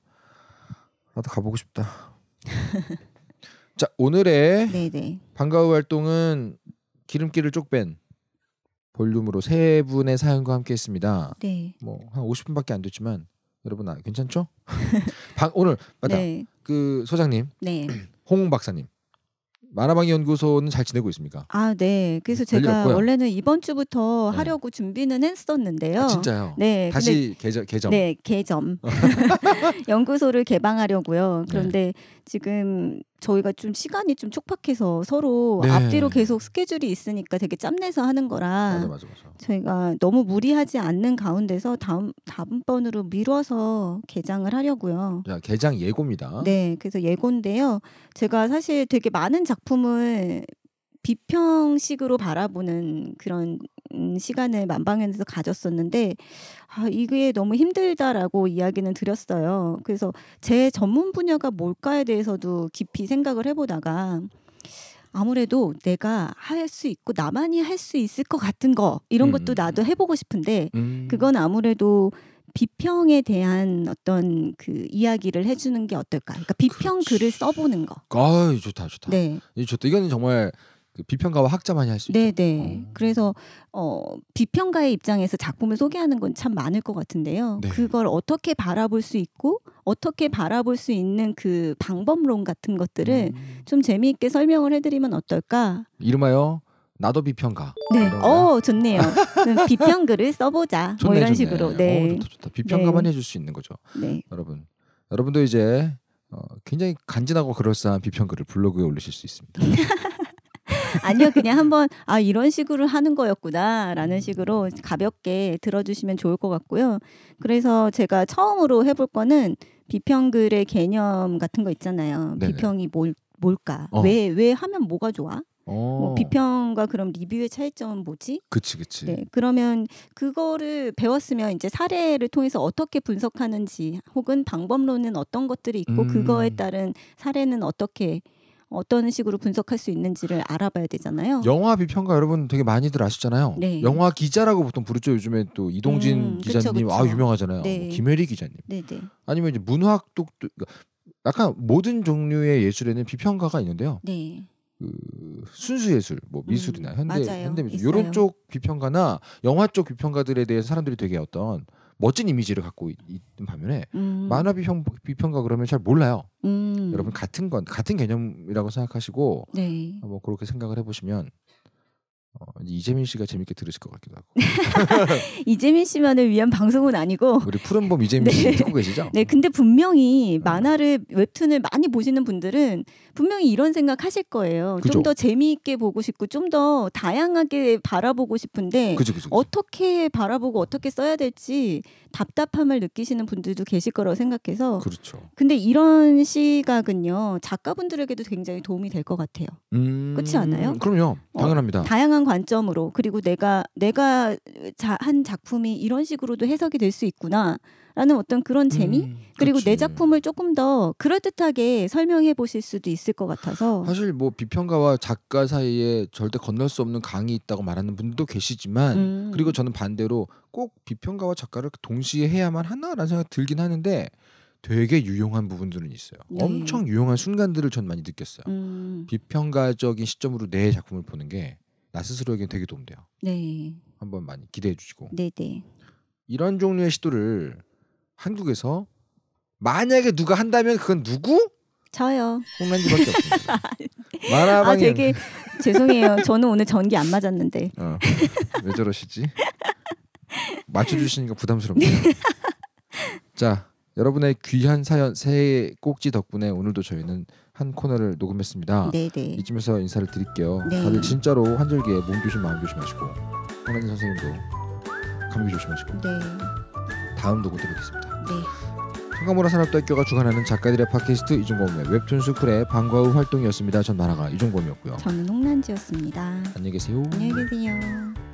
나도 가보고 싶다. 자 오늘의 네네. 반가우 활동은 기름기를 쪽 뺀 볼륨으로 세 분의 사연과 함께했습니다. 네. 뭐 한 50분밖에 안 됐지만 여러분 아, 괜찮죠? 방, 오늘 맞다. 네. 그 소장님, 네. 홍 박사님, 만화방 연구소는 잘 지내고 있습니까? 아, 네. 그래서 음, 제가 원래는 이번 주부터 네. 하려고 준비는 했었는데요. 아, 진짜요? 네. 다시 개점, 개점. 네, 개점. 연구소를 개방하려고요. 네. 그런데 네. 지금 저희가 좀 시간이 좀 촉박해서 서로 네. 앞뒤로 계속 스케줄이 있으니까 되게 짬내서 하는 거라 맞아, 맞아, 맞아. 저희가 너무 무리하지 않는 가운데서 다음 다음번으로 미뤄서 개장을 하려고요. 자, 개장 예고입니다. 네, 그래서 예고인데요. 제가 사실 되게 많은 작품을 비평식으로 바라보는 그런 음, 시간을 만방에서 가졌었는데 아, 이게 너무 힘들다라고 이야기는 드렸어요. 그래서 제 전문 분야가 뭘까에 대해서도 깊이 생각을 해보다가 아무래도 내가 할 수 있고 나만이 할 수 있을 것 같은 거 이런 것도 음. 나도 해보고 싶은데 음. 그건 아무래도 비평에 대한 어떤 그 이야기를 해주는 게 어떨까? 그러니까 비평 그렇지. 글을 써보는 거. 아, 좋다, 좋다. 네, 좋다. 이건 정말 그 비평가와 학자만이 할 수 있죠. 네네. 어. 그래서 어, 비평가의 입장에서 작품을 소개하는 건 참 많을 것 같은데요. 네. 그걸 어떻게 바라볼 수 있고 어떻게 바라볼 수 있는 그 방법론 같은 것들을 음. 좀 재미있게 설명을 해드리면 어떨까? 이름하여 나도 비평가. 네. 어 좋네요. 비평글을 써보자. 뭐 좋네, 뭐 이런 좋네. 식으로. 네. 오, 어, 좋다, 좋다. 네. 비평가만 네. 해줄 수 있는 거죠. 네. 여러분, 여러분도 이제 어, 굉장히 간지나고 그럴싸한 비평글을 블로그에 올리실 수 있습니다. 아니요, 그냥 한번 아 이런 식으로 하는 거였구나라는 식으로 가볍게 들어주시면 좋을 것 같고요. 그래서 제가 처음으로 해볼 거는 비평글의 개념 같은 거 있잖아요. 네네. 비평이 뭘 뭘까? 왜왜 어. 왜 하면 뭐가 좋아? 어. 뭐 비평과 그럼 리뷰의 차이점은 뭐지? 그치, 그치. 네, 그러면 그거를 배웠으면 이제 사례를 통해서 어떻게 분석하는지 혹은 방법론은 어떤 것들이 있고 음. 그거에 따른 사례는 어떻게 어떤 식으로 분석할 수 있는지를 알아봐야 되잖아요. 영화 비평가 여러분 되게 많이들 아시잖아요. 네. 영화 기자라고 보통 부르죠. 요즘에 또 이동진 음, 기자님 그쵸, 그쵸. 아 유명하잖아요. 네. 뭐 김혜리 기자님. 네, 네. 아니면 이제 문학 독도 그러니까 약간 모든 종류의 예술에는 비평가가 있는데요. 네. 그 순수 예술, 뭐 음, 미술이나 음, 현대 맞아요. 현대 미술 이런 쪽 비평가나 영화 쪽 비평가들에 대해서 사람들이 되게 어떤 멋진 이미지를 갖고 있, 있는 반면에 음. 만화 비평 비평가 그러면 잘 몰라요. 음. 여러분 같은 건 같은 개념이라고 생각하시고 네. 뭐 그렇게 생각을 해보시면 어, 이재민 씨가 재밌게 들으실 것 같기도 하고. 이재민 씨만을 위한 방송은 아니고. 우리 푸른봄 이재민 네. 씨 듣고 계시죠? 네, 근데 분명히 네. 만화를 웹툰을 많이 보시는 분들은 분명히 이런 생각하실 거예요. 좀 더 재미있게 보고 싶고 좀 더 다양하게 바라보고 싶은데 그죠, 그죠, 그죠. 어떻게 바라보고 어떻게 써야 될지 답답함을 느끼시는 분들도 계실 거라고 생각해서. 그렇죠. 근데 이런 시각은요 작가분들에게도 굉장히 도움이 될 것 같아요. 음... 그렇지 않아요? 그럼요, 어, 당연합니다. 어, 다양한 다양 관점으로 그리고 내가 내가 자, 한 작품이 이런 식으로도 해석이 될 수 있구나라는 어떤 그런 재미 음, 그리고 내 작품을 조금 더 그럴듯하게 설명해 보실 수도 있을 것 같아서 사실 뭐 비평가와 작가 사이에 절대 건널 수 없는 강이 있다고 말하는 분들도 계시지만 음. 그리고 저는 반대로 꼭 비평가와 작가를 동시에 해야만 하나라는 생각 이 들긴 하는데 되게 유용한 부분들은 있어요. 네. 엄청 유용한 순간들을 전 많이 느꼈어요. 음. 비평가적인 시점으로 내 작품을 보는 게나 스스로에게 되게 도움돼요. 네. 한번 많이 기대해 주시고. 네, 네. 이런 종류의 시도를 한국에서 만약에 누가 한다면 그건 누구? 저요. 홍란지밖에 없습니다. 아 되게 죄송해요. 저는 오늘 전기 안 맞았는데. 어. 왜 저러시지? 맞춰주시니까 부담스럽네요. 네. 자, 여러분의 귀한 사연 세 꼭지 덕분에 오늘도 저희는 한 코너를 녹음했습니다. 네네. 이쯤에서 인사를 드릴게요. 네. 다들 진짜로 환절기에 몸 조심 마음 조심하시고 하나님 선생님도 감기 조심하시고 네. 다음 녹음 때 뵙겠습니다. 네. 청가모라 산업대학교가 주관하는 작가들의 팟캐스트 이종범의 웹툰 스쿨의 방과 후 활동이었습니다. 전 나라가 이종범이었고요. 저는 홍란지였습니다. 안녕히 계세요. 안녕히 계세요.